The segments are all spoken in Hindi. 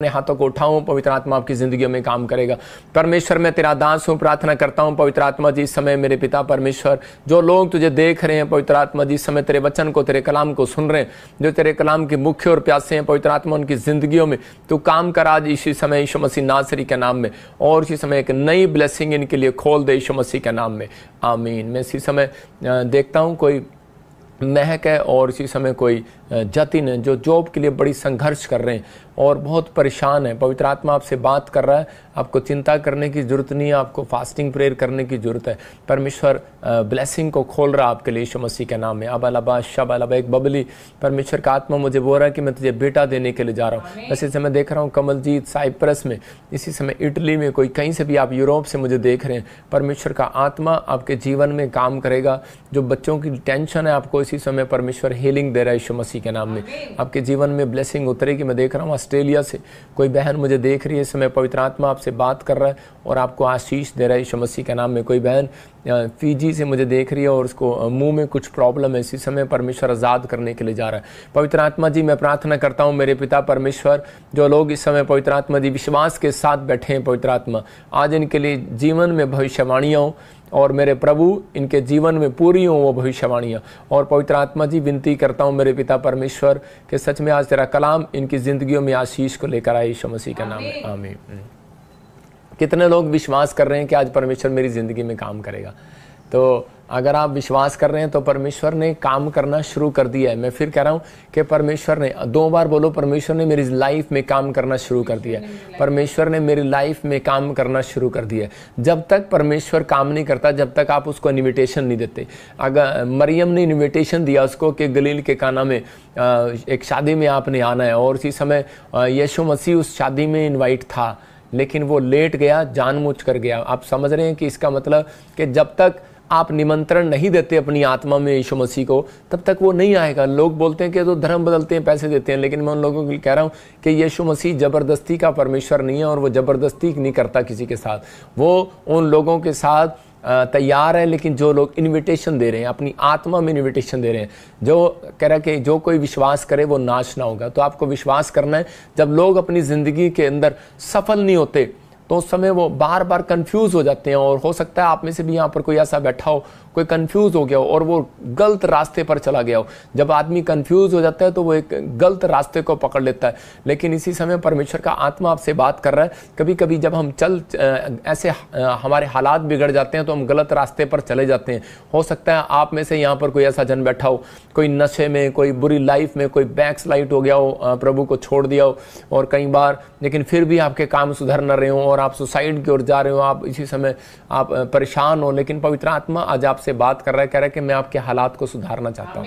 अपने हाथों को उठाऊं पवित्र आत्मा आपकी जिंदगी में काम करेगा परमेश्वर मैं तेरा दास हूं प्रार्थना करता हूं पवित्र आत्मा जी समय मेरे पिता परमेश्वर जो लोग तुझे देख रहे हैं पवित्र आत्मा जी समय तेरे वचन को तेरे कलाम को सुन रहे हैं जो तेरे कलाम के मुख्य और प्यासे हैं पवित्र आत्मा उनकी जिंदगी में तू काम कर आज इसी समय यीशु मसीह नासरी के नाम में और इसी समय एक नई ब्लेसिंग इनके लिए खोल दे यीशु मसीह के नाम में आमीन मैं इसी समय देखता हूँ कोई महक है और इसी समय कोई जतिन है जो जॉब के लिए बड़ी संघर्ष कर रहे हैं और बहुत परेशान है पवित्र आत्मा आपसे बात कर रहा है आपको चिंता करने की जरूरत नहीं है आपको फास्टिंग प्रेयर करने की जरूरत है परमेश्वर ब्लेसिंग को खोल रहा है आपके लिए यीशु मसीह के नाम में अब अलाबा शब अलाबा एक बबली परमेश्वर का आत्मा मुझे बोल रहा है कि मैं तुझे बेटा देने के लिए जा रहा हूँ वैसे समय देख रहा हूँ कमलजीत साइप्रस में इसी समय इटली में कोई कहीं से भी आप यूरोप से मुझे देख रहे हैं परमेश्वर का आत्मा आपके जीवन में काम करेगा जो बच्चों की टेंशन है आपको इसी समय परमेश्वर हीलिंग दे रहा है यीशु मसीह के नाम में आपके जीवन में ब्लेसिंग उतरेगी मैं देख रहा हूँ ऑस्ट्रेलिया से कोई बहन मुझे देख रही है इस समय पवित्र आत्मा आपसे बात कर रहा है और आपको आशीष दे रहा है शमसी के नाम में कोई बहन फीजी से मुझे देख रही है और उसको मुंह में कुछ प्रॉब्लम है इसी समय परमेश्वर आज़ाद करने के लिए जा रहा है पवित्र आत्मा जी मैं प्रार्थना करता हूँ मेरे पिता परमेश्वर जो लोग इस समय पवित्र आत्मा जी विश्वास के साथ बैठे हैं पवित्र आत्मा आज इनके लिए जीवन में भविष्यवाणियाँ हों और मेरे प्रभु इनके जीवन में पूरी हों वो भविष्यवाणियाँ और पवित्र आत्मा जी विनती करता हूँ मेरे पिता परमेश्वर के सच में आज तेरा कलाम इनकी ज़िंदगियों में आशीष को लेकर आए यीशु मसीह का नाम है आमीन कितने लोग विश्वास कर रहे हैं कि आज परमेश्वर मेरी ज़िंदगी में काम करेगा तो अगर आप विश्वास कर रहे हैं तो परमेश्वर ने काम करना शुरू कर दिया है मैं फिर कह रहा हूँ कि परमेश्वर ने दो बार बोलो परमेश्वर ने मेरी लाइफ में काम करना शुरू कर दिया है परमेश्वर ने मेरी लाइफ में काम करना शुरू कर दिया है जब तक परमेश्वर काम नहीं करता जब तक आप उसको इन्विटेशन नहीं देते अगर मरियम ने इन्विटेशन दिया उसको कि गलील के काना में एक शादी में आपने आना है और उसी समय यशो मसीह उस शादी में इन्वाइट था लेकिन वो लेट गया जानबूझ कर गया आप समझ रहे हैं कि इसका मतलब कि जब तक आप निमंत्रण नहीं देते अपनी आत्मा में यीशु मसीह को तब तक वो नहीं आएगा लोग बोलते हैं कि तो धर्म बदलते हैं पैसे देते हैं लेकिन मैं उन लोगों को कह रहा हूँ कि यीशु मसीह ज़बरदस्ती का परमेश्वर नहीं है और वो ज़बरदस्ती नहीं करता किसी के साथ वो उन लोगों के साथ तैयार है लेकिन जो लोग इनविटेशन दे रहे हैं अपनी आत्मा में इनविटेशन दे रहे हैं जो कह रहा कि जो कोई विश्वास करे वो नाश ना होगा तो आपको विश्वास करना है जब लोग अपनी ज़िंदगी के अंदर सफल नहीं होते तो उस समय वो बार बार कंफ्यूज हो जाते हैं और हो सकता है आप में से भी यहाँ पर कोई ऐसा बैठा हो कोई कंफ्यूज हो गया हो और वो गलत रास्ते पर चला गया हो जब आदमी कंफ्यूज हो जाता है तो वो एक गलत रास्ते को पकड़ लेता है लेकिन इसी समय परमेश्वर का आत्मा आपसे बात कर रहा है कभी कभी जब हम चल ऐसे हमारे हालात बिगड़ जाते हैं तो हम गलत रास्ते पर चले जाते हैं हो सकता है आप में से यहाँ पर कोई ऐसा जन बैठा हो कोई नशे में कोई बुरी लाइफ में कोई बैक स्लाइट हो गया हो प्रभु को छोड़ दिया हो और कई बार लेकिन फिर भी आपके काम सुधर न रहे हों और और आप सुसाइड की ओर जा रहे हो आप इसी समय आप परेशान हो लेकिन पवित्र आत्मा आज आपसे बात कर रहा है कह रहा है कि मैं आपके हालात को सुधारना चाहता हूँ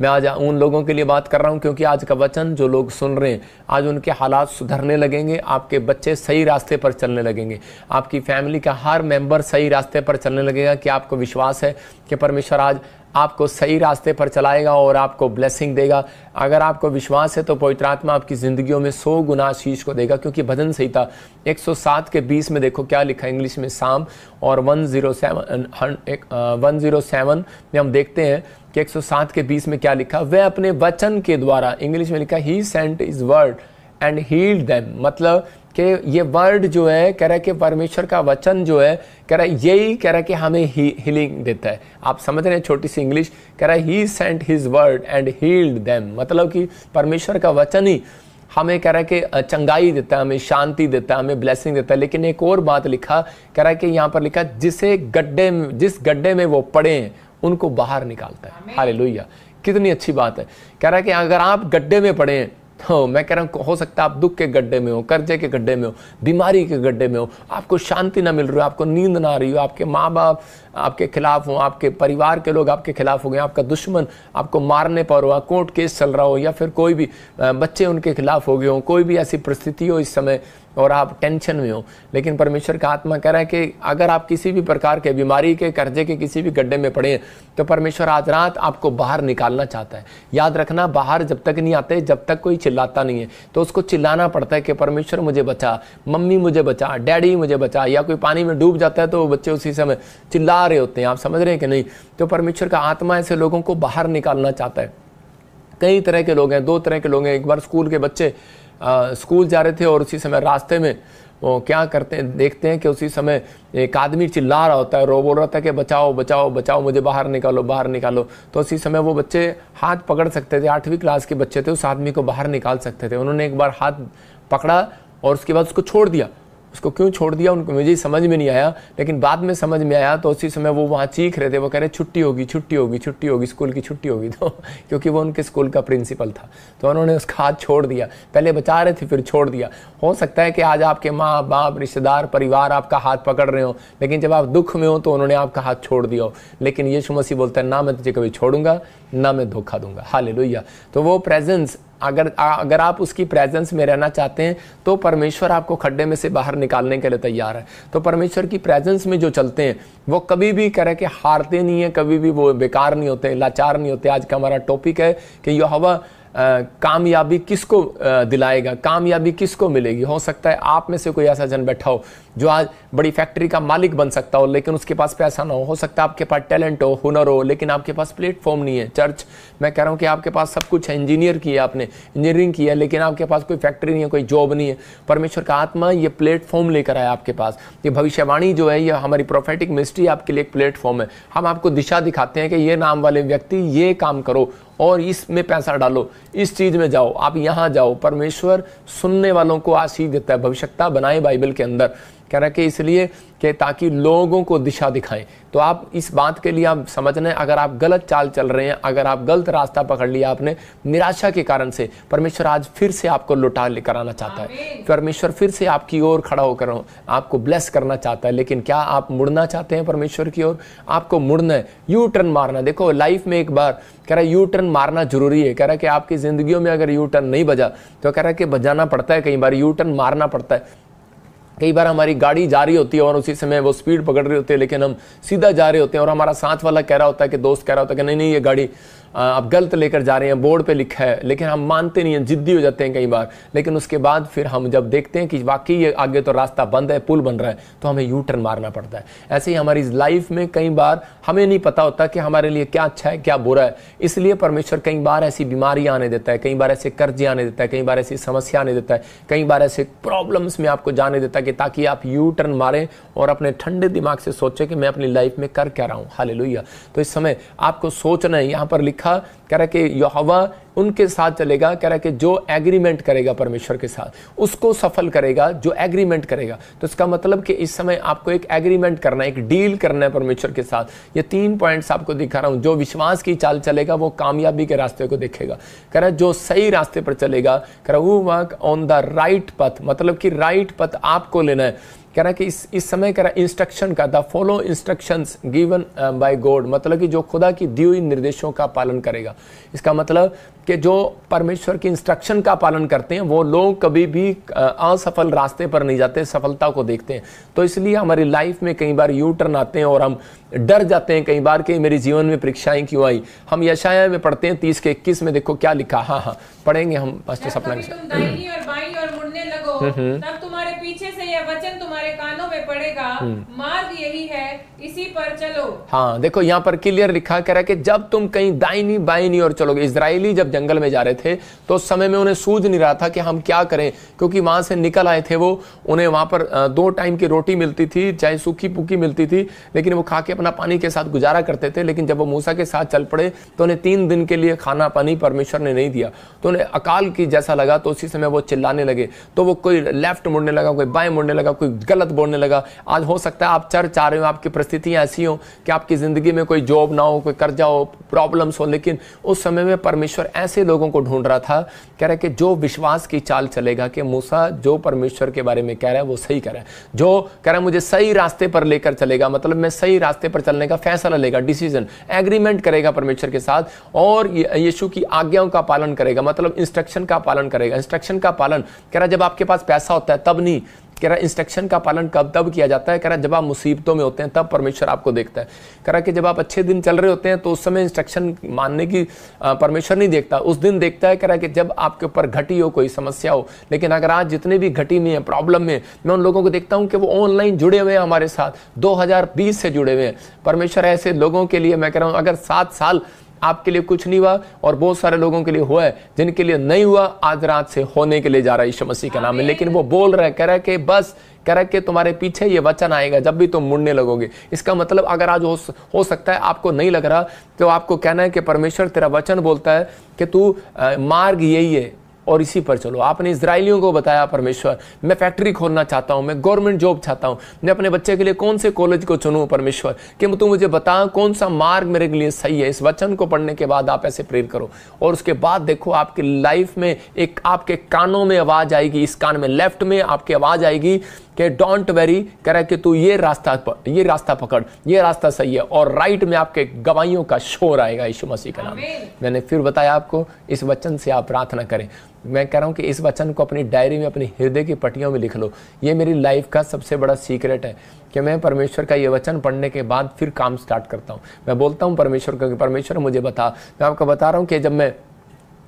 मैं आज उन लोगों के लिए बात कर रहा हूँ क्योंकि आज का वचन जो लोग सुन रहे हैं आज उनके हालात सुधरने लगेंगे आपके बच्चे सही रास्ते पर चलने लगेंगे आपकी फैमिली का हर मेंबर सही रास्ते पर चलने लगेगा कि आपको विश्वास है कि परमेश्वर आज आपको सही रास्ते पर चलाएगा और आपको ब्लेसिंग देगा अगर आपको विश्वास है तो पवित्र आत्मा आपकी ज़िंदगियों में सौ गुना शीश को देगा क्योंकि भजन संहिता 107 के 20 में देखो क्या लिखा इंग्लिश में साम और 107 सेवन में हम देखते हैं कि 107 के 20 में क्या लिखा वह अपने वचन के द्वारा इंग्लिश में लिखा he sent his word and healed them मतलब कि ये वर्ड जो है कह रहा है कि परमेश्वर का वचन जो है कह रहा है यही कह रहा है कि हमें ही, हीलिंग देता है आप समझ रहे हैं छोटी सी इंग्लिश कह रहा है he sent his word and healed them मतलब कि परमेश्वर का वचन ही हमें कह रहा है कि चंगाई देता है हमें शांति देता है हमें ब्लेसिंग देता है लेकिन एक और बात लिखा कह रहा है कि यहाँ पर लिखा जिसे गड्ढे में जिस गड्ढे में वो पड़े हैं उनको बाहर निकालता है हाले कितनी अच्छी बात है कह रहा है कि अगर आप गड्ढे में पड़े हैं तो मैं कह रहा हूँ हो सकता है आप दुख के गड्ढे में हो कर्जे के गड्ढे में हो बीमारी के गड्ढे में हो आपको शांति ना मिल रही हो आपको नींद ना आ रही हो आपके माँ बाप आपके खिलाफ हो आपके परिवार के लोग आपके खिलाफ हो गए आपका दुश्मन आपको मारने पर हुआ कोर्ट केस चल रहा हो या फिर कोई भी बच्चे उनके खिलाफ हो गए हों कोई भी ऐसी परिस्थिति हो इस समय और आप टेंशन में हो लेकिन परमेश्वर का आत्मा कह रहा है कि अगर आप किसी भी प्रकार के बीमारी के कर्जे के किसी भी गड्ढे में पड़े तो परमेश्वर आज रात आपको बाहर निकालना चाहता है याद रखना बाहर जब तक नहीं आते जब तक कोई चिल्लाता नहीं है तो उसको चिल्लाना पड़ता है कि परमेश्वर मुझे बचा मम्मी मुझे बचा डैडी मुझे बचा या कोई पानी में डूब जाता है तो बच्चे उसी समय चिल्ला रहे होते हैं आप समझ रहे हैं कि नहीं तो परमेश्वर का आत्मा ऐसे लोगों को बाहर निकालना चाहता है कई तरह के लोग हैं दो तरह के लोग हैं एक बार स्कूल के बच्चे स्कूल जा रहे थे और उसी समय रास्ते में वो क्या करते हैं देखते हैं कि उसी समय एक आदमी चिल्ला रहा होता है रो बोल रहा था कि बचाओ बचाओ बचाओ मुझे बाहर निकालो बाहर निकालो तो उसी समय वो बच्चे हाथ पकड़ सकते थे आठवीं क्लास के बच्चे थे उस आदमी को बाहर निकाल सकते थे उन्होंने एक बार हाथ पकड़ा और उसके बाद उसको छोड़ दिया उसको क्यों छोड़ दिया उनको मुझे समझ में नहीं आया लेकिन बाद में समझ में आया तो उसी समय वो वहाँ चीख रहे थे वो कह रहे छुट्टी होगी छुट्टी होगी छुट्टी होगी स्कूल की छुट्टी होगी तो क्योंकि वो उनके स्कूल का प्रिंसिपल था तो उन्होंने उसका हाथ छोड़ दिया पहले बचा रहे थे फिर छोड़ दिया हो सकता है कि आज आपके माँ बाप रिश्तेदार परिवार आपका हाथ पकड़ रहे हो लेकिन जब आप दुख में हो तो उन्होंने आपका हाथ छोड़ दिया हो लेकिन यीशु मसीह बोलता है ना मैं तुझे कभी छोड़ूंगा ना मैं धोखा दूंगा हाल तो वो प्रेजेंस अगर अगर आप उसकी प्रेजेंस में रहना चाहते हैं तो परमेश्वर आपको खड्डे में से बाहर निकालने के लिए तैयार है तो परमेश्वर की प्रेजेंस में जो चलते हैं वो कभी भी रहे कि हारते नहीं है कभी भी वो बेकार नहीं होते लाचार नहीं होते आज का हमारा टॉपिक है कि यो हवा कामयाबी किसको दिलाएगा कामयाबी किसको मिलेगी हो सकता है आप में से कोई ऐसा जन बैठा हो जो आज बड़ी फैक्ट्री का मालिक बन सकता हो लेकिन उसके पास पैसा ना हो हो सकता है आपके पास टैलेंट हो हुनर हो लेकिन आपके पास प्लेटफॉर्म नहीं है चर्च मैं कह रहा हूँ कि आपके पास सब कुछ है इंजीनियर किया आपने इंजीनियरिंग किया लेकिन आपके पास कोई फैक्ट्री नहीं है कोई जॉब नहीं है परमेश्वर का आत्मा ये प्लेटफॉर्म लेकर आया आपके पास ये भविष्यवाणी जो है ये हमारी प्रोफेटिक मिनिस्ट्री आपके लिए एक प्लेटफॉर्म है हम आपको दिशा दिखाते हैं कि ये नाम वाले व्यक्ति ये काम करो और इसमें पैसा डालो इस चीज़ में जाओ आप यहाँ जाओ परमेश्वर सुनने वालों को आशीष देता है भविष्यता बनाए बाइबल के अंदर कह रहा है कि इसलिए कि ताकि लोगों को दिशा दिखाएं तो आप इस बात के लिए आप समझ रहे हैं अगर आप गलत चाल चल रहे हैं अगर आप गलत रास्ता पकड़ लिया आपने निराशा के कारण से परमेश्वर आज फिर से आपको लुटा लेकर आना चाहता है परमेश्वर फिर से आपकी ओर खड़ा होकर आपको ब्लेस करना चाहता है लेकिन क्या आप मुड़ना चाहते हैं परमेश्वर की ओर आपको मुड़ना है यू टर्न मारना देखो लाइफ में एक बार कह रहा है यू टर्न मारना जरूरी है कह रहा है कि आपकी ज़िंदगी में अगर यू टर्न नहीं बजा तो कह रहा है कि बजाना पड़ता है कई बार यू टर्न मारना पड़ता है कई बार हमारी गाड़ी जा रही होती है और उसी समय वो स्पीड पकड़ रही होती है लेकिन हम सीधा जा रहे होते हैं और हमारा साथ वाला कह रहा होता है कि दोस्त कह रहा होता है कि नहीं नहीं ये गाड़ी आप गलत लेकर जा रहे हैं बोर्ड पे लिखा है लेकिन हम मानते नहीं हैं जिद्दी हो जाते हैं कई बार लेकिन उसके बाद फिर हम जब देखते हैं कि वाकई ये आगे तो रास्ता बंद है पुल बन रहा है तो हमें यू टर्न मारना पड़ता है ऐसे ही हमारी लाइफ में कई बार हमें नहीं पता होता कि हमारे लिए क्या अच्छा है क्या बुरा है इसलिए परमेश्वर कई बार ऐसी बीमारियाँ आने देता है कई बार ऐसे कर्जे आने देता है कई बार ऐसी समस्या आने देता है कई बार ऐसे प्रॉब्लम्स में आपको जाने देता है कि ताकि आप यू टर्न मारें और अपने ठंडे दिमाग से सोचें कि मैं अपनी लाइफ में कर क्या रहा हूँ हाल तो इस समय आपको सोचना है यहाँ पर लिखा लिखा कह रहा कि यहावा उनके साथ चलेगा कह रहा कि जो एग्रीमेंट करेगा परमेश्वर के साथ उसको सफल करेगा जो एग्रीमेंट करेगा तो इसका मतलब कि इस समय आपको एक एग्रीमेंट करना है एक डील करना है परमेश्वर के साथ ये तीन पॉइंट्स आपको दिखा रहा हूँ जो विश्वास की चाल चलेगा वो कामयाबी के रास्ते को देखेगा कह रहा जो सही रास्ते पर चलेगा कह रहा वो वर्क ऑन द राइट पथ मतलब कि राइट पथ आपको लेना है कह रहा है कि इस इस समय कह रहा है इंस्ट्रक्शन का the follow instructions given by God मतलब कि जो खुदा की दी हुई निर्देशों का पालन करेगा इसका मतलब कि जो परमेश्वर की इंस्ट्रक्शन का पालन करते हैं वो लोग कभी भी uh, असफल रास्ते पर नहीं जाते सफलता को देखते हैं तो इसलिए हमारी लाइफ में कई बार यू टर्न आते हैं और हम डर जाते हैं कई बार कि मेरे जीवन में परीक्षाएं क्यों आई हम यशाया में पढ़ते हैं तीस के इक्कीस में देखो क्या लिखा हाँ हाँ पढ़ेंगे हम पास्टर सपना के साथ पड़ेगा हम्म। मार्ग यही है इसी पर चलो हाँ देखो यहाँ पर क्लियर लिखा कह रहा है कि जब तुम कहीं दाइनी बाइनी और चलोगे इसराइली जब जंगल में जा रहे थे तो उस समय में उन्हें सूझ नहीं रहा था कि हम क्या करें क्योंकि वहां से निकल आए थे वो उन्हें वहां पर दो टाइम की रोटी मिलती थी चाहे सूखी पुखी मिलती थी लेकिन वो खा के अपना पानी के साथ गुजारा करते थे लेकिन जब वो मूसा के साथ चल पड़े तो उन्हें तीन दिन के लिए खाना पानी परमेश्वर ने नहीं दिया तो उन्हें अकाल की जैसा लगा तो उसी समय वो चिल्लाने लगे तो वो कोई लेफ्ट मुड़ने लगा कोई बाएं मुड़ने लगा कोई गलत बोलने लगा आज हो सकता है आप चर चाह रहे हो आपकी परिस्थिति परिस्थितियाँ ऐसी हों कि आपकी ज़िंदगी में कोई जॉब ना हो कोई कर्जा हो प्रॉब्लम्स हो लेकिन उस समय में परमेश्वर ऐसे लोगों को ढूंढ रहा था कह रहा है कि जो विश्वास की चाल चलेगा कि मूसा जो परमेश्वर के बारे में कह रहा है वो सही कह रहा है जो कह रहा है मुझे सही रास्ते पर लेकर चलेगा मतलब मैं सही रास्ते पर चलने का फैसला लेगा डिसीजन एग्रीमेंट करेगा परमेश्वर के साथ और यीशु की आज्ञाओं का पालन करेगा मतलब इंस्ट्रक्शन का पालन करेगा इंस्ट्रक्शन का पालन कह रहा है जब आपके पास पैसा होता है तब नहीं कह रहा इंस्ट्रक्शन का पालन कब तब किया जाता है कह रहा जब आप मुसीबतों में होते हैं तब परमेश्वर आपको देखता है कह रहा कि जब आप अच्छे दिन चल रहे होते हैं तो उस समय इंस्ट्रक्शन मानने की परमेश्वर नहीं देखता उस दिन देखता है कह रहा कि जब आपके ऊपर घटी हो कोई समस्या हो लेकिन अगर आज जितने भी घटी में है प्रॉब्लम में मैं उन लोगों को देखता हूँ कि वो ऑनलाइन जुड़े हुए हैं हमारे साथ दो से जुड़े हुए हैं परमेश्वर ऐसे लोगों के लिए मैं कह रहा हूँ अगर सात साल आपके लिए कुछ नहीं हुआ और बहुत सारे लोगों के लिए हुआ है जिनके लिए नहीं हुआ आज रात से होने के लिए जा रहा है यीशु मसीह का नाम है लेकिन वो बोल रहे कह रहे कि बस कह रहे कि तुम्हारे पीछे ये वचन आएगा जब भी तुम मुड़ने लगोगे इसका मतलब अगर आज हो, हो सकता है आपको नहीं लग रहा तो आपको कहना है कि परमेश्वर तेरा वचन बोलता है कि तू मार्ग यही है और इसी पर चलो आपने इसराइलियों को बताया परमेश्वर मैं फैक्ट्री खोलना चाहता हूं मैं गवर्नमेंट जॉब चाहता हूँ मैं अपने बच्चे के लिए कौन से कॉलेज को चुनूं परमेश्वर कि तू मुझे बता कौन सा मार्ग मेरे लिए सही है इस वचन को पढ़ने के बाद आप ऐसे प्रेर करो और उसके बाद देखो आपकी लाइफ में एक आपके कानों में आवाज़ आएगी इस कान में लेफ्ट में आपकी आवाज़ आएगी कि डोंट वेरी कह रहा है कि तू ये रास्ता ये रास्ता पकड़ ये रास्ता सही है और राइट में आपके गवाइयों का शोर आएगा यीशु मसीह का नाम मैंने फिर बताया आपको इस वचन से आप प्रार्थना करें मैं कह रहा हूँ कि इस वचन को अपनी डायरी में अपनी हृदय की पट्टियों में लिख लो ये मेरी लाइफ का सबसे बड़ा सीक्रेट है कि मैं परमेश्वर का ये वचन पढ़ने के बाद फिर काम स्टार्ट करता हूँ मैं बोलता हूँ परमेश्वर को परमेश्वर मुझे बता मैं आपको बता रहा हूँ कि जब मैं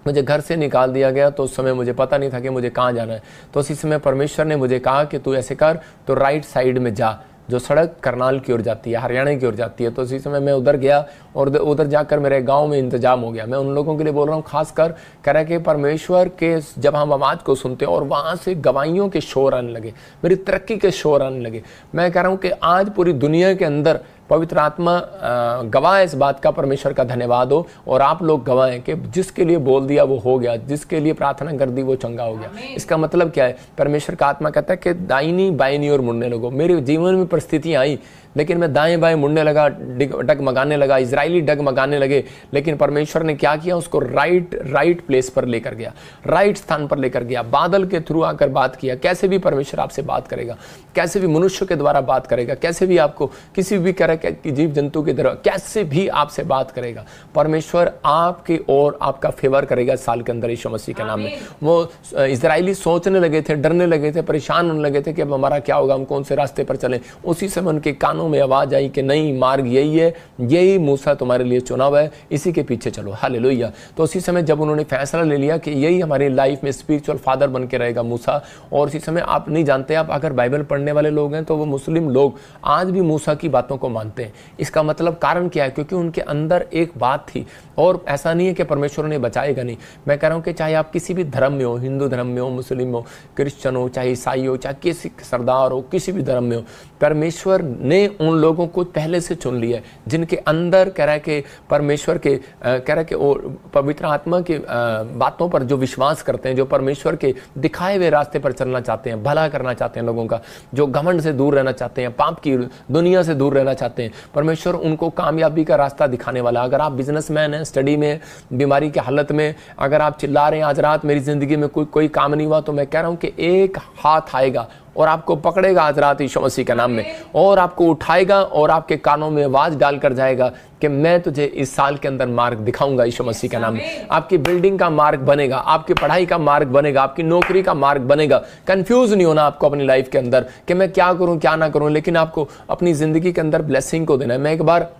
मुझे घर से निकाल दिया गया तो उस समय मुझे पता नहीं था कि मुझे कहाँ जाना है तो उसी समय परमेश्वर ने मुझे कहा कि तू ऐसे कर तो राइट साइड में जा जो सड़क करनाल की ओर जाती है हरियाणा की ओर जाती है तो उसी समय मैं उधर गया और उधर जाकर मेरे गांव में इंतजाम हो गया मैं उन लोगों के लिए बोल रहा हूँ खासकर कह रहा कि परमेश्वर के जब हम आवाज़ को सुनते हैं और वहाँ से गवाइयों के शोर आने लगे मेरी तरक्की के शोर आने लगे मैं कह रहा हूँ कि आज पूरी दुनिया के अंदर पवित्र आत्मा गवाह इस बात का परमेश्वर का धन्यवाद हो और आप लोग गवाह हैं कि जिसके लिए बोल दिया वो हो गया जिसके लिए प्रार्थना कर दी वो चंगा हो गया इसका मतलब क्या है परमेश्वर का आत्मा कहता है कि दाइनी बाइनी और मुड़ने लोगों मेरे जीवन में परिस्थितियाँ आई लेकिन मैं दाएं बाएं मुड़ने लगा डग मगाने लगा इसराइली डग मगाने लगे लेकिन परमेश्वर ने क्या किया उसको राइट राइट प्लेस पर लेकर गया राइट स्थान पर लेकर गया बादल के थ्रू आकर बात किया कैसे भी परमेश्वर आपसे बात करेगा कैसे भी मनुष्य के द्वारा बात करेगा कैसे भी आपको किसी भी तरह के जीव जंतु के द्वारा कैसे भी आपसे बात करेगा परमेश्वर आपके और आपका फेवर करेगा साल के अंदर ईशो मसीह के नाम में वो इसराइली सोचने लगे थे डरने लगे थे परेशान होने लगे थे कि अब हमारा क्या होगा हम कौन से रास्ते पर चलें उसी समय उनके कानों कानों में आवाज़ आई कि नहीं मार्ग यही है यही मूसा तुम्हारे लिए चुनाव है इसी के पीछे चलो हाल तो उसी समय जब उन्होंने फैसला ले लिया कि यही हमारी लाइफ में स्पिरिचुअल फादर बन के रहेगा मूसा और उसी समय आप नहीं जानते आप अगर बाइबल पढ़ने वाले लोग हैं तो वो मुस्लिम लोग आज भी मूसा की बातों को मानते हैं इसका मतलब कारण क्या है क्योंकि उनके अंदर एक बात थी और ऐसा नहीं है कि परमेश्वर ने बचाएगा नहीं मैं कह रहा हूँ कि चाहे आप किसी भी धर्म में हो हिंदू धर्म में हो मुस्लिम हो क्रिश्चन हो चाहे ईसाई हो चाहे किसी सरदार हो किसी भी धर्म में हो परमेश्वर ने उन लोगों को पहले से चुन लिया है जिनके अंदर कह रहा है कि परमेश्वर के कह रहा है कि पवित्र आत्मा की बातों पर जो विश्वास करते हैं जो परमेश्वर के दिखाए हुए रास्ते पर चलना चाहते हैं भला करना चाहते हैं लोगों का जो घमंड से दूर रहना चाहते हैं पाप की दुनिया से दूर रहना चाहते हैं परमेश्वर उनको कामयाबी का रास्ता दिखाने वाला अगर आप बिजनेसमैन हैं स्टडी में बीमारी की हालत में अगर आप चिल्ला रहे हैं आज रात मेरी ज़िंदगी में कोई कोई काम नहीं हुआ तो मैं कह रहा हूँ कि एक हाथ आएगा और आपको पकड़ेगा आज रात यीशु मसीह के नाम में और आपको उठाएगा और आपके कानों में आवाज़ डालकर जाएगा कि मैं तुझे इस साल के अंदर मार्ग दिखाऊंगा यीशु मसीह के नाम में आपकी बिल्डिंग का मार्ग बनेगा आपकी पढ़ाई का मार्ग बनेगा आपकी नौकरी का मार्ग बनेगा कंफ्यूज नहीं होना आपको अपनी लाइफ के अंदर कि मैं क्या करूं क्या ना करूं लेकिन आपको अपनी ज़िंदगी के अंदर ब्लेसिंग को देना है मैं एक बार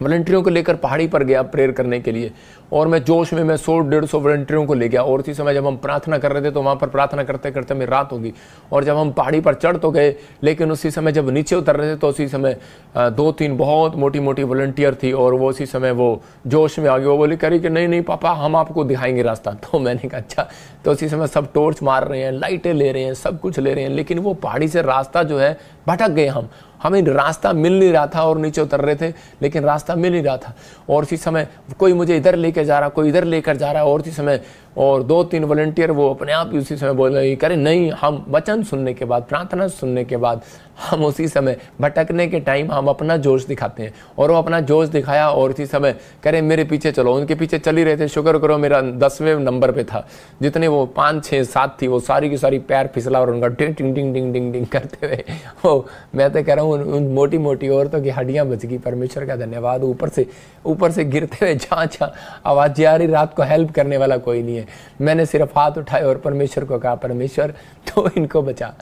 वॉल्टियरों को लेकर पहाड़ी पर गया प्रेयर करने के लिए और मैं जोश में मैं सौ डेढ़ सौ वॉलेंटियरों को ले गया और उसी समय जब हम प्रार्थना कर रहे थे तो वहाँ पर प्रार्थना करते करते मेरी रात होगी और जब हम पहाड़ी पर चढ़ तो गए लेकिन उसी समय जब नीचे उतर रहे थे तो उसी समय दो तीन बहुत मोटी मोटी वॉलेंटियर थी और वो उसी समय वो जोश में आ गए वो बोली करी कि नहीं नहीं पापा हम आपको दिखाएंगे रास्ता तो मैंने कहा अच्छा तो उसी समय सब टॉर्च मार रहे हैं लाइटें ले रहे हैं सब कुछ ले रहे हैं लेकिन वो पहाड़ी से रास्ता जो है भटक गए हम हमें रास्ता मिल नहीं रहा था और नीचे उतर रहे थे लेकिन रास्ता मिल नहीं रहा था और उसी समय कोई मुझे इधर लेके लेकर जा रहा कोई इधर लेकर जा रहा और इस समय और दो तीन वॉलेंटियर वो अपने आप ही उसी समय बोल रहे करें नहीं हम वचन सुनने के बाद प्रार्थना सुनने के बाद हम उसी समय भटकने के टाइम हम अपना जोश दिखाते हैं और वो अपना जोश दिखाया और उसी समय करें मेरे पीछे चलो उनके पीछे चल ही रहे थे शुक्र करो मेरा दसवें नंबर पे था जितने वो पाँच छः सात थी वो सारी की सारी पैर फिसला और उनका टिंग टिंग टिंग टिंग टिंग टिंग करते हुए वो मैं तो कह रहा हूँ उन, मोटी मोटी औरतों की हड्डियाँ बच गई परमेश्वर का धन्यवाद ऊपर से ऊपर से गिरते हुए जहाँ जहाँ आवाज़ जा रही रात को हेल्प करने वाला कोई नहीं है है मैंने सिर्फ हाथ उठाए और परमेश्वर को कहा परमेश्वर तो इनको बचा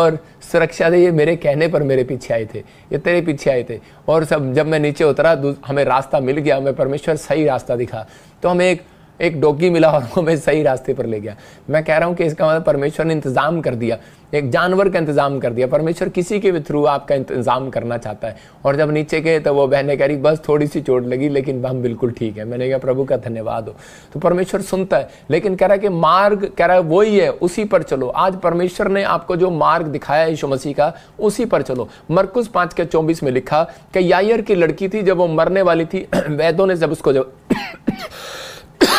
और सुरक्षा दे ये मेरे कहने पर मेरे पीछे आए थे ये तेरे पीछे आए थे और सब जब मैं नीचे उतरा हमें रास्ता मिल गया हमें परमेश्वर सही रास्ता दिखा तो हमें एक एक डोगी मिला और वो मैं सही रास्ते पर ले गया मैं कह रहा हूँ कि इसका मतलब परमेश्वर ने इंतज़ाम कर दिया एक जानवर का इंतज़ाम कर दिया परमेश्वर किसी के भी थ्रू आपका इंतज़ाम करना चाहता है और जब नीचे गए तो वो बहने कह रही बस थोड़ी सी चोट लगी लेकिन हम बिल्कुल ठीक है मैंने कहा प्रभु का धन्यवाद हो तो परमेश्वर सुनता है लेकिन कह रहा है कि मार्ग कह रहा है वही है उसी पर चलो आज परमेश्वर ने आपको जो मार्ग दिखाया यीशु मसीह का उसी पर चलो मरकुस पाँच के चौबीस में लिखा कि यायर की लड़की थी जब वो मरने वाली थी वैदों ने जब उसको जब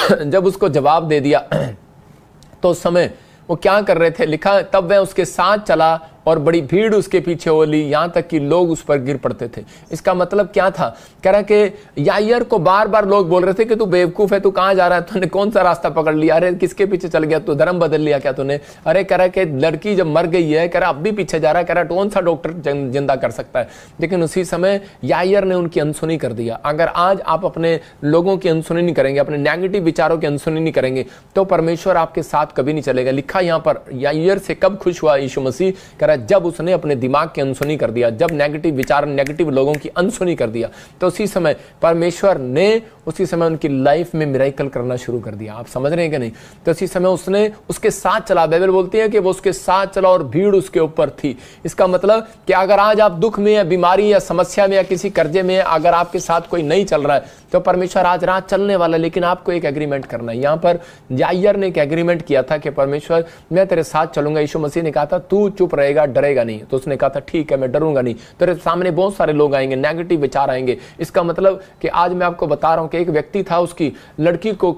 जब उसको जवाब दे दिया तो उस समय वो क्या कर रहे थे लिखा तब वह उसके साथ चला और बड़ी भीड़ उसके पीछे होली यहाँ तक कि लोग उस पर गिर पड़ते थे इसका मतलब क्या था कह रहा कि यायर को बार बार लोग बोल रहे थे कि तू बेवकूफ़ है तू कहाँ जा रहा है तूने कौन सा रास्ता पकड़ लिया अरे किसके पीछे चल गया तू धर्म बदल लिया क्या तूने अरे कह रहा कि लड़की जब मर गई है कह रहा अब भी पीछे जा रहा है कह रहा कौन सा डॉक्टर जिंदा कर सकता है लेकिन उसी समय यायर ने उनकी अनसुनी कर दिया अगर आज आप अपने लोगों की अनसुनी नहीं करेंगे अपने नेगेटिव विचारों की अनसुनी नहीं करेंगे तो परमेश्वर आपके साथ कभी नहीं चलेगा लिखा यहाँ पर यायर से कब खुश हुआ यीशु मसीह कह रहा है जब उसने अपने दिमाग की अनसुनी कर दिया जब नेगेटिव विचार नेगेटिव लोगों की अनसुनी कर दिया तो उसी समय परमेश्वर ने उसी समय उनकी लाइफ में मिराइकल करना शुरू कर दिया आप समझ रहे हैं कि नहीं तो उसी समय उसने उसके साथ चला बाइबल बोलती है कि वो उसके साथ चला और भीड़ उसके ऊपर थी इसका मतलब कि अगर आज आप दुख में या बीमारी या समस्या में या किसी कर्जे में अगर आपके साथ कोई नहीं चल रहा है तो परमेश्वर आज रात चलने वाला है लेकिन आपको एक एग्रीमेंट करना है यहाँ पर जायर ने एक एग्रीमेंट किया था कि परमेश्वर मैं तेरे साथ चलूंगा यीशु मसीह ने कहा था तू चुप रहेगा मेरा डरेगा नहीं तो उसने कहा था ठीक है मैं डरूंगा नहीं तेरे सामने बहुत सारे लोग आएंगे नेगेटिव विचार आएंगे इसका मतलब कि आज मैं आपको बता रहा हूँ कि एक व्यक्ति था उसकी लड़की को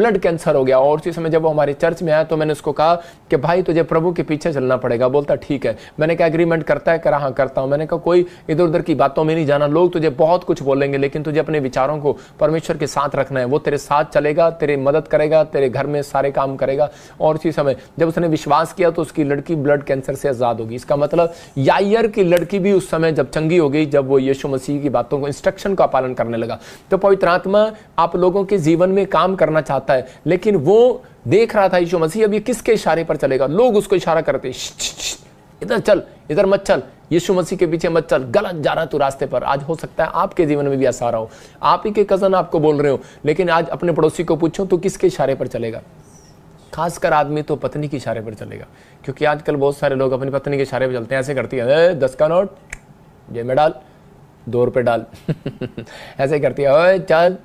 ब्लड कैंसर हो गया और उसी समय जब वो हमारे चर्च में आया तो मैंने उसको कहा कि भाई तुझे प्रभु के पीछे चलना पड़ेगा बोलता ठीक है मैंने कहा एग्रीमेंट करता है करा हाँ करता हूँ मैंने कहा कोई इधर उधर की बातों में नहीं जाना लोग तुझे बहुत कुछ बोलेंगे लेकिन तुझे अपने विचारों को परमेश्वर के साथ रखना है वो तेरे साथ चलेगा तेरे मदद करेगा तेरे घर में सारे काम करेगा और उसी समय जब उसने विश्वास किया तो उसकी लड़की ब्लड कैंसर से आजाद औलाद होगी इसका मतलब याइयर की लड़की भी उस समय जब चंगी हो गई जब वो यीशु मसीह की बातों को इंस्ट्रक्शन का पालन करने लगा तो पवित्र आत्मा आप लोगों के जीवन में काम करना चाहता है लेकिन वो देख रहा था यीशु मसीह अब ये किसके इशारे पर चलेगा लोग उसको इशारा करते इधर चल इधर मत चल यीशु मसीह के पीछे मत चल गलत जा रहा तू रास्ते पर आज हो सकता है आपके जीवन में भी ऐसा रहा हो आप ही के कज़न आपको बोल रहे हो लेकिन आज अपने पड़ोसी को पूछो तो किसके इशारे पर चलेगा खासकर आदमी तो पत्नी के इशारे पर चलेगा क्योंकि आजकल बहुत सारे लोग अपनी पत्नी के इशारे पर चलते हैं ऐसे करती है दस का नोट जे में डाल दो रुपये डाल ऐसे करती है चल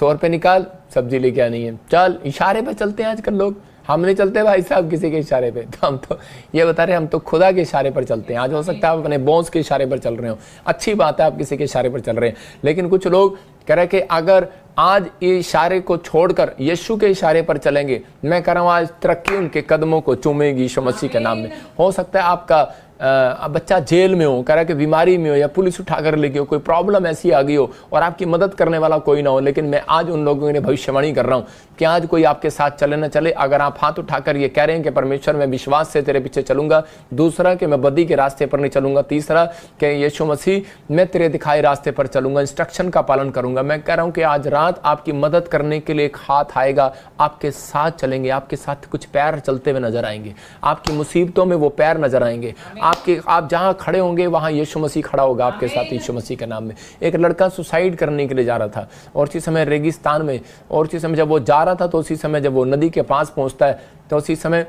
सौ रुपये निकाल सब्जी लेके आनी है चल इशारे पर चलते हैं आजकल लोग हम नहीं चलते भाई साहब किसी के इशारे पे तो हम तो ये बता रहे हम तो खुदा के इशारे पर चलते हैं आज हो सकता है आप अपने बॉस के इशारे पर चल रहे हो अच्छी बात है आप किसी के इशारे पर चल रहे हैं लेकिन कुछ लोग कह रहे कि अगर आज इशारे को छोड़कर यीशु के इशारे पर चलेंगे मैं कह रहा हूँ आज तरक्की उनके कदमों को चूमेगी यीशु मसीह के नाम में हो सकता है आपका आ, बच्चा जेल में हो कह रहा है कि बीमारी में हो या पुलिस उठा कर लेके हो कोई प्रॉब्लम ऐसी आ गई हो और आपकी मदद करने वाला कोई ना हो लेकिन मैं आज उन लोगों के लिए भविष्यवाणी कर रहा हूँ कि आज कोई आपके साथ चले ना चले अगर आप हाथ उठाकर ये कह रहे हैं कि परमेश्वर मैं विश्वास से तेरे पीछे चलूंगा दूसरा कि मैं बदी के रास्ते पर नहीं चलूंगा तीसरा कि यीशु मसीह मैं तेरे दिखाए रास्ते पर चलूंगा इंस्ट्रक्शन का पालन करूंगा मैं कह रहा हूं कि आज रात आपकी मदद करने के लिए एक हाथ आएगा आपके साथ चलेंगे आपके साथ कुछ पैर चलते हुए नजर आएंगे आपकी मुसीबतों में वो पैर नजर आएंगे आपके आप जहाँ खड़े होंगे वहाँ यीशु मसीह खड़ा होगा आपके साथ यीशु मसीह के नाम में एक लड़का सुसाइड करने के लिए जा रहा था और उसी समय रेगिस्तान में और उसी समय जब वो जा रहा था तो उसी समय जब वो नदी के पास पहुँचता है तो उसी समय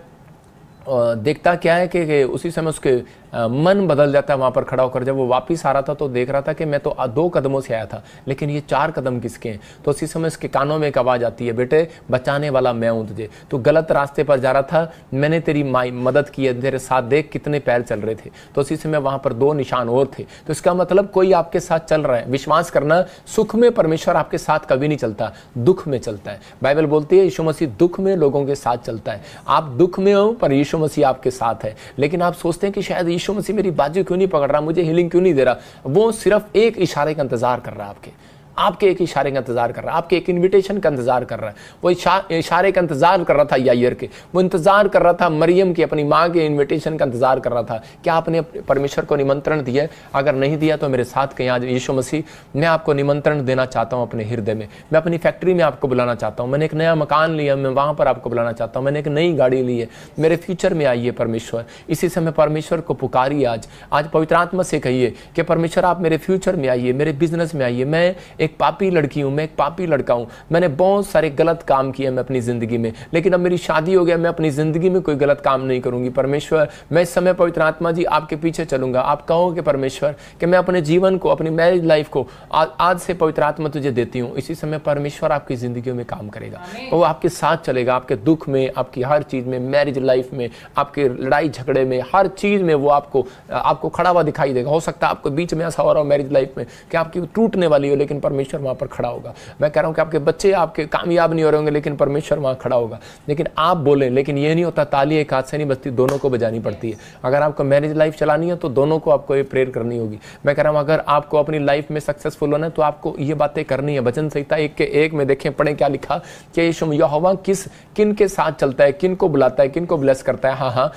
देखता क्या है कि उसी समय उसके मन बदल जाता है वहां पर खड़ा होकर जब वो वापिस आ रहा था तो देख रहा था कि मैं तो दो कदमों से आया था लेकिन ये चार कदम किसके हैं तो उसी समय उसके कानों में एक आवाज़ आती है बेटे बचाने वाला मैं हूं तुझे तो गलत रास्ते पर जा रहा था मैंने तेरी माई मदद की है तेरे साथ देख कितने पैर चल रहे थे तो उसी समय वहां पर दो निशान और थे तो इसका मतलब कोई आपके साथ चल रहा है विश्वास करना सुख में परमेश्वर आपके साथ कभी नहीं चलता दुख में चलता है बाइबल बोलती है यीशु मसीह दुख में लोगों के साथ चलता है आप दुख में हो पर यीशु मसीह आपके साथ है लेकिन आप सोचते हैं कि शायद यीशु यीशु मसीह मेरी बाजू क्यों नहीं पकड़ रहा मुझे हीलिंग क्यों नहीं दे रहा वो सिर्फ एक इशारे का इंतजार कर रहा है आपके आपके एक इशारे का इंतजार कर रहा है आपके एक इन्विटेशन का इंतजार कर रहा है वो इशारे का इंतजार कर रहा था यायर के वो इंतजार कर रहा था मरियम की अपनी माँ के इन्विटेशन का इंतजार कर रहा था क्या आपने परमेश्वर को निमंत्रण दिया अगर नहीं दिया तो मेरे साथ कहीं आज यीशु मसीह मैं आपको निमंत्रण देना चाहता हूँ अपने हृदय में मैं अपनी फैक्ट्री में आपको बुलाना चाहता हूँ मैंने एक नया मकान लिया मैं वहाँ पर आपको बुलाना चाहता हूँ मैंने एक नई गाड़ी ली है मेरे फ्यूचर में आइए परमेश्वर इसी समय परमेश्वर को पुकारिए आज आज पवित्र आत्मा से कहिए कि परमेश्वर आप मेरे फ्यूचर में आइए मेरे बिजनेस में आइए मैं एक पापी लड़की हूं मैं एक पापी लड़का हूं मैंने बहुत सारे गलत काम किए मैं अपनी ज़िंदगी में लेकिन अब मेरी शादी हो गया मैं अपनी ज़िंदगी में कोई गलत काम नहीं करूंगी परमेश्वर मैं समय पवित्र आत्मा जी आपके पीछे चलूंगा आप कहोगे परमेश्वर कि मैं अपने जीवन को अपनी मैरिज लाइफ को आज से पवित्र आत्मा तुझे देती हूँ इसी समय परमेश्वर आपकी ज़िंदगी में काम करेगा वो आपके साथ चलेगा आपके दुख में आपकी हर चीज़ में मैरिज लाइफ में आपके लड़ाई झगड़े में हर चीज़ में वो आपको आपको खड़ा हुआ दिखाई देगा हो सकता है आपको बीच में ऐसा हो रहा हो मैरिज लाइफ में कि आपकी टूटने वाली हो लेकिन परमेश्वर वहाँ पर खड़ा होगा मैं कह रहा हूँ कि आपके बच्चे आपके कामयाब नहीं हो रहे होंगे लेकिन परमेश्वर वहाँ खड़ा होगा लेकिन आप बोलें लेकिन ये नहीं होता ताली एक हाथ से नहीं बचती दोनों को बजानी पड़ती है अगर आपको मैरिज लाइफ चलानी है तो दोनों को आपको ये प्रेयर करनी होगी मैं कह रहा हूँ अगर आपको अपनी लाइफ में सक्सेसफुल होना है तो आपको ये बातें करनी है वचन संहिता एक के एक में देखें पढ़े क्या लिखा कि ये यहोवा किस किन के साथ चलता है किन को बुलाता है किन को ब्लेस करता है हाँ हाँ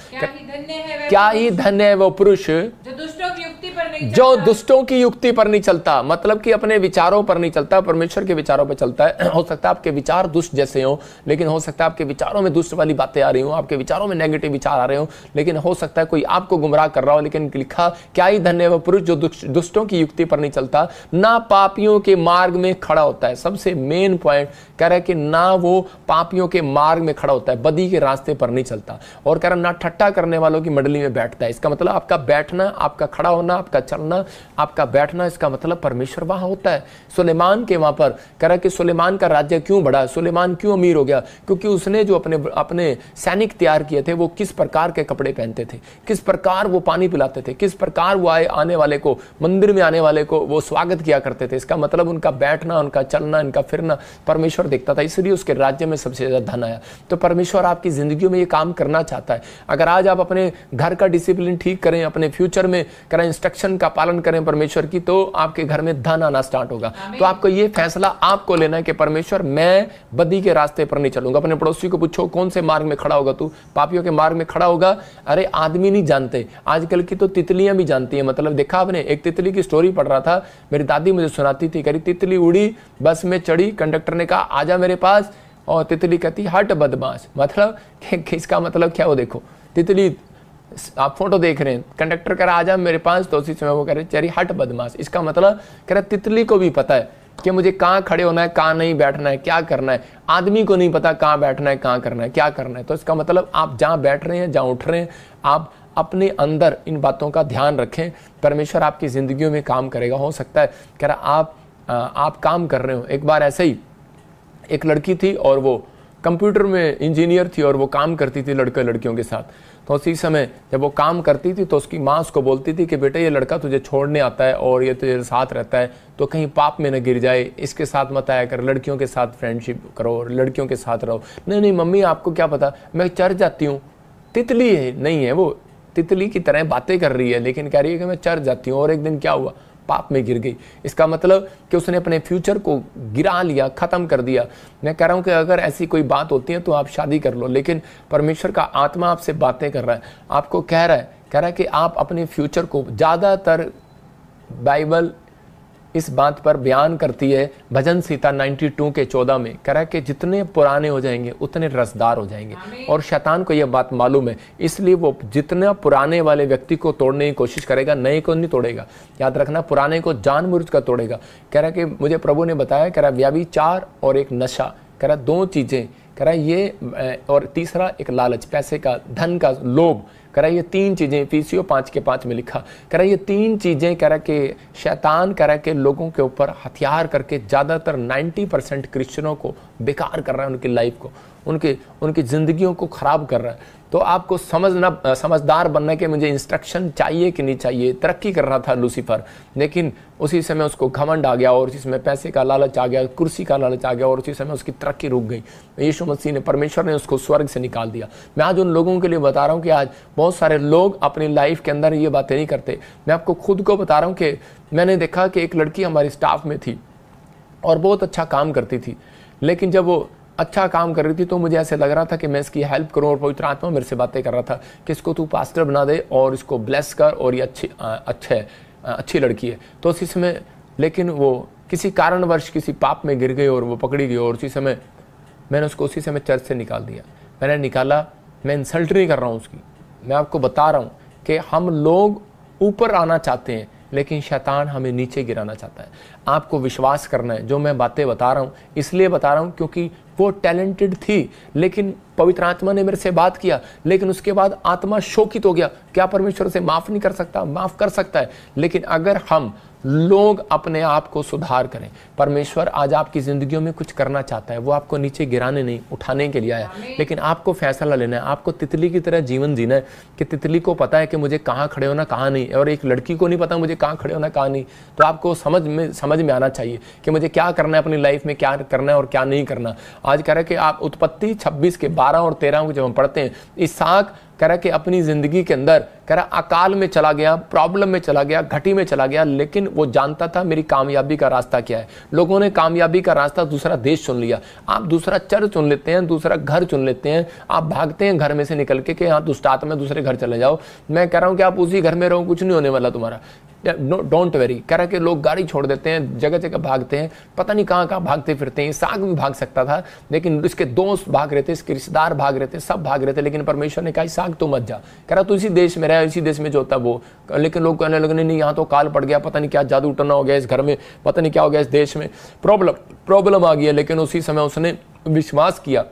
क्या ही धन्य है वो पुरुष जो दुष्टों के जो दुष्टों की युक्ति पर नहीं चलता मतलब कि अपने विचारों पर नहीं चलता परमेश्वर के विचारों पर चलता है हो सकता है आपके विचार दुष्ट जैसे हो लेकिन हो सकता है आपके विचारों में दुष्ट वाली बातें आ रही हो आपके विचारों में नेगेटिव विचार आ रहे हो लेकिन हो सकता है कोई आपको गुमराह कर रहा हो लेकिन लिखा क्या ही धन्य वह पुरुष जो दुष्टों की युक्ति पर नहीं चलता ना पापियों के मार्ग में खड़ा होता है सबसे मेन पॉइंट कह रहा है कि ना वो पापियों के मार्ग में खड़ा होता है बदी के रास्ते पर नहीं चलता और कह रहा ना ठट्टा करने वालों की मंडली में बैठता है इसका मतलब आपका बैठना आपका खड़ा होना आपका चलना आपका बैठना इसका मतलब परमेश्वर वहां होता है सुलेमान के वहां पर कह रहा कि सुलेमान का राज्य क्यों बढ़ा सुलेमान क्यों अमीर हो गया क्योंकि उसने जो अपने अपने सैनिक तैयार किए थे वो किस प्रकार के कपड़े पहनते थे किस प्रकार वो पानी पिलाते थे किस प्रकार वो आए आने वाले को मंदिर में आने वाले को वो स्वागत किया करते थे इसका मतलब उनका बैठना उनका चलना इनका फिरना परमेश्वर देखता था इसलिए उसके राज्य में सबसे ज़्यादा धन आया तो परमेश्वर आपकी ज़िंदगी में ये काम करना चाहता है अगर आज आप अपने घर का डिसिप्लिन ठीक करें अपने फ्यूचर में करें इंस्ट्रक्शन इंस्ट्रक्शन का पालन करें परमेश्वर की तो आपके घर में धन आना स्टार्ट होगा तो आपको ये फैसला आपको लेना है कि परमेश्वर मैं बदी के रास्ते पर नहीं चलूंगा अपने पड़ोसी को पूछो कौन से मार्ग में खड़ा होगा तू पापियों के मार्ग में खड़ा होगा अरे आदमी नहीं जानते आजकल की तो तितलियां भी जानती है मतलब देखा आपने एक तितली की स्टोरी पढ़ रहा था मेरी दादी मुझे सुनाती थी करी तितली उड़ी बस में चढ़ी कंडक्टर ने कहा आजा मेरे पास और तितली कहती हट बदमाश मतलब इसका मतलब क्या वो देखो तितली आप फोटो देख रहे हैं कंडक्टर कह रहा आ जाए मेरे पास तो उसी समय वो कह रहे चेरी हट बदमाश इसका मतलब कह रहा तितली को भी पता है कि मुझे कहाँ खड़े होना है कहाँ नहीं बैठना है क्या करना है आदमी को नहीं पता कहाँ बैठना है कहाँ करना है क्या करना है तो इसका मतलब आप जहाँ बैठ रहे हैं जहाँ उठ रहे हैं आप अपने अंदर इन बातों का ध्यान रखें परमेश्वर आपकी ज़िंदगी में काम करेगा हो सकता है कह रहा आप आ, आप काम कर रहे हो एक बार ऐसे ही एक लड़की थी और वो कंप्यूटर में इंजीनियर थी और वो काम करती थी लड़के लड़कियों के साथ तो उसी समय जब वो काम करती थी तो उसकी माँ उसको बोलती थी कि बेटा ये लड़का तुझे छोड़ने आता है और ये तुझे साथ रहता है तो कहीं पाप में न गिर जाए इसके साथ मत आया कर लड़कियों के साथ फ्रेंडशिप करो लड़कियों के साथ रहो नहीं नहीं मम्मी आपको क्या पता मैं चर्च जाती हूँ तितली है नहीं है वो तितली की तरह बातें कर रही है लेकिन कह रही है कि मैं चर्च जाती हूँ और एक दिन क्या हुआ पाप में गिर गई इसका मतलब कि उसने अपने फ्यूचर को गिरा लिया ख़त्म कर दिया मैं कह रहा हूँ कि अगर ऐसी कोई बात होती है तो आप शादी कर लो लेकिन परमेश्वर का आत्मा आपसे बातें कर रहा है आपको कह रहा है कह रहा है कि आप अपने फ्यूचर को ज़्यादातर बाइबल इस बात पर बयान करती है भजन सीता 92 के 14 में कह है कि जितने पुराने हो जाएंगे उतने रसदार हो जाएंगे और शैतान को यह बात मालूम है इसलिए वो जितना पुराने वाले व्यक्ति को तोड़ने की कोशिश करेगा नए को नहीं तोड़ेगा याद रखना पुराने को जानबूझ कर तोड़ेगा कह रहा कि मुझे प्रभु ने बताया कह रहा चार और एक नशा कह रहा दो चीज़ें कह रहा ये और तीसरा एक लालच पैसे का धन का लोभ करा ये तीन चीज़ें पीसीओ पाँच के पाँच में लिखा करा ये तीन चीज़ें करा के शैतान करा के लोगों के ऊपर हथियार करके ज़्यादातर 90 परसेंट क्रिश्चनों को बेकार कर रहा है उनकी लाइफ को उनके उनकी ज़िंदगियों को ख़राब कर रहा है तो आपको समझना समझदार बनने के मुझे इंस्ट्रक्शन चाहिए कि नहीं चाहिए तरक्की कर रहा था लूसीफर लेकिन उसी समय उसको घमंड आ गया और उसी समय पैसे का लालच आ गया कुर्सी का लालच आ गया और उसी समय उसकी तरक्की रुक गई यीशु मसीह ने परमेश्वर ने उसको स्वर्ग से निकाल दिया मैं आज उन लोगों के लिए बता रहा हूँ कि आज बहुत सारे लोग अपनी लाइफ के अंदर ये बातें नहीं करते मैं आपको खुद को बता रहा हूँ कि मैंने देखा कि एक लड़की हमारी स्टाफ में थी और बहुत अच्छा काम करती थी लेकिन जब वो अच्छा काम कर रही थी तो मुझे ऐसे लग रहा था कि मैं इसकी हेल्प करूं और पवित्र आत्मा मेरे से बातें कर रहा था कि इसको तू पास्टर बना दे और इसको ब्लेस कर और ये अच्छी अच्छा अच्छी लड़की है तो उसी समय लेकिन वो किसी कारणवश किसी पाप में गिर गई और वो पकड़ी गई और उसी समय मैंने उसको उसी समय चर्च से निकाल दिया मैंने निकाला मैं इंसल्ट नहीं कर रहा हूँ उसकी मैं आपको बता रहा हूँ कि हम लोग ऊपर आना चाहते हैं लेकिन शैतान हमें नीचे गिराना चाहता है आपको विश्वास करना है जो मैं बातें बता रहा हूँ इसलिए बता रहा हूँ क्योंकि वो टैलेंटेड थी लेकिन पवित्र आत्मा ने मेरे से बात किया लेकिन उसके बाद आत्मा शोकित हो गया क्या परमेश्वर से माफ़ नहीं कर सकता माफ़ कर सकता है लेकिन अगर हम लोग अपने आप को सुधार करें परमेश्वर आज आपकी ज़िंदगियों में कुछ करना चाहता है वो आपको नीचे गिराने नहीं उठाने के लिए आया लेकिन आपको फैसला लेना है आपको तितली की तरह जीवन जीना है कि तितली को पता है कि मुझे कहाँ खड़े होना कहाँ नहीं और एक लड़की को नहीं पता मुझे कहाँ खड़े होना कहाँ नहीं तो आपको समझ में समझ में आना चाहिए कि मुझे क्या करना है अपनी लाइफ में क्या करना है और क्या नहीं करना आज कह रहे कि आप उत्पत्ति छब्बीस के बारह और तेरह को जब हम पढ़ते हैं इसाक कह रहा कि अपनी ज़िंदगी के अंदर कह रहा अकाल में चला गया प्रॉब्लम में चला गया घटी में चला गया लेकिन वो जानता था मेरी कामयाबी का रास्ता क्या है लोगों ने कामयाबी का रास्ता दूसरा देश चुन लिया आप दूसरा चर चुन लेते हैं दूसरा घर चुन लेते हैं आप भागते हैं घर में से निकल के कि हाँ में दूसरे घर चले जाओ मैं कह रहा हूँ कि आप उसी घर में रहो कुछ नहीं होने वाला तुम्हारा डोंट वेरी कह रहा कि लोग गाड़ी छोड़ देते हैं जगह जगह भागते हैं पता नहीं कहाँ कहाँ भागते फिरते हैं साग भी भाग सकता था लेकिन इसके दोस्त भाग रहे थे इसके रिश्तेदार भाग रहे थे सब भाग रहे थे लेकिन परमेश्वर ने कहा साग तो मत जा कह रहा तू इसी देश में रहा इसी देश में जो होता वो लेकिन लोग कहने लगे नहीं यहाँ तो काल पड़ गया पता नहीं क्या जादू टना हो गया इस घर में पता नहीं क्या हो गया इस देश में प्रॉब्लम प्रॉब्लम आ गई है लेकिन उसी समय उसने विश्वास किया